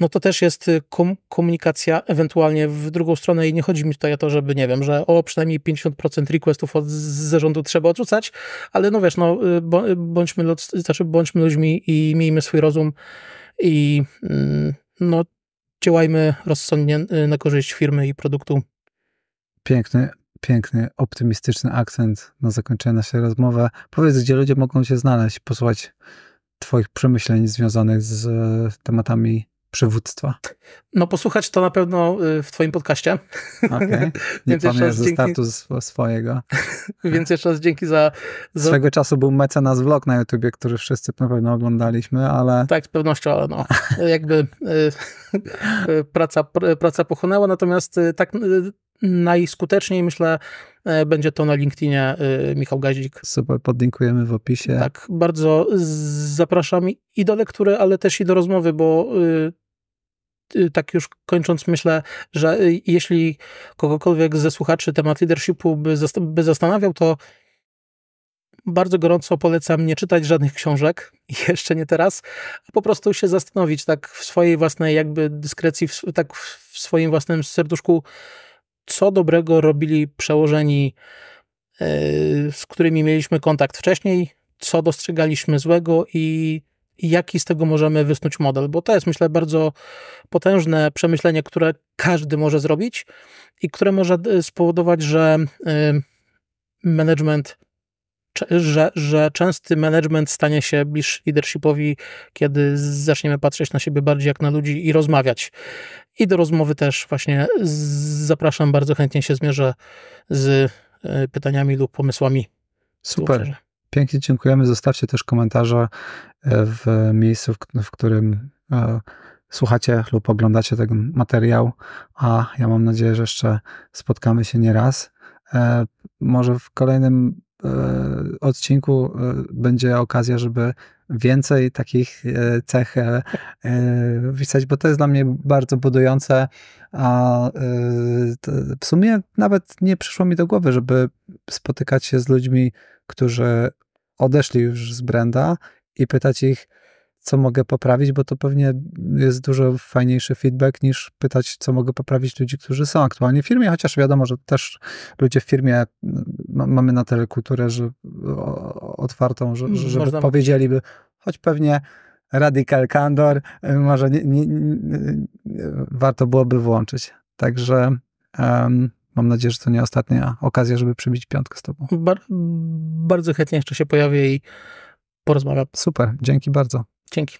no to też jest y, kom komunikacja ewentualnie w drugą stronę i nie chodzi mi tutaj o to, żeby, nie wiem, że o przynajmniej 50% requestów od zarządu trzeba odrzucać, ale no wiesz, no y, y, bądźmy, znaczy bądźmy ludźmi i miejmy swój rozum i mm, no działajmy rozsądnie na korzyść firmy i produktu. Piękny, piękny, optymistyczny akcent na zakończenie naszej rozmowy. Powiedz, gdzie ludzie mogą się znaleźć, posłuchać Twoich przemyśleń związanych z e, tematami przywództwa? No posłuchać to na pewno y, w twoim podcaście. Okay. Nie pamiętam ze startu swojego. Więc jeszcze raz dzięki za, za... Swego czasu był mecenas vlog na YouTubie, który wszyscy na pewno oglądaliśmy, ale... Tak, z pewnością, ale no. Jakby y, y, praca, praca pochłonęła, natomiast tak najskuteczniej myślę e, będzie to na LinkedInie e, Michał Gazik. Super, podlinkujemy w opisie. Tak, bardzo zapraszam i do lektury, ale też i do rozmowy, bo e, tak już kończąc, myślę, że jeśli kogokolwiek ze słuchaczy temat leadershipu by, zastanawiał, to bardzo gorąco polecam nie czytać żadnych książek, jeszcze nie teraz, a po prostu się zastanowić tak w swojej własnej jakby dyskrecji, w, tak w swoim własnym serduszku, co dobrego robili przełożeni, e, z którymi mieliśmy kontakt wcześniej, co dostrzegaliśmy złego i jaki z tego możemy wysnuć model, bo to jest, myślę, bardzo potężne przemyślenie, które każdy może zrobić i które może spowodować, że e, management że, że częsty management stanie się bliższy leadershipowi, kiedy zaczniemy patrzeć na siebie bardziej jak na ludzi i rozmawiać. I do rozmowy też właśnie zapraszam, bardzo chętnie się zmierzę z e, pytaniami lub pomysłami. Super. Pięknie dziękujemy. Zostawcie też komentarze e, w miejscu, w którym e, słuchacie lub oglądacie ten materiał, a ja mam nadzieję, że jeszcze spotkamy się nieraz. raz. może w kolejnym E, odcinku e, będzie okazja, żeby więcej takich e, cech pisać, bo to jest dla mnie bardzo budujące, a w sumie nawet nie przyszło mi do głowy, żeby spotykać się z ludźmi, którzy odeszli już z brenda i pytać ich, co mogę poprawić, bo to pewnie jest dużo fajniejszy feedback niż pytać, co mogę poprawić ludzi, którzy są aktualnie w firmie, chociaż wiadomo, że też ludzie w firmie ma, mamy na tyle kulturę że, otwartą, mm, że, żeby Można... powiedzieliby, choć pewnie Radical Candor y, może nie, nie, nie, warto byłoby włączyć. Także um, mam nadzieję, że to nie ostatnia okazja, żeby przybić piątkę z tobą. Bar bardzo chętnie jeszcze się pojawię i porozmawiam. Super, dzięki bardzo. Dzięki.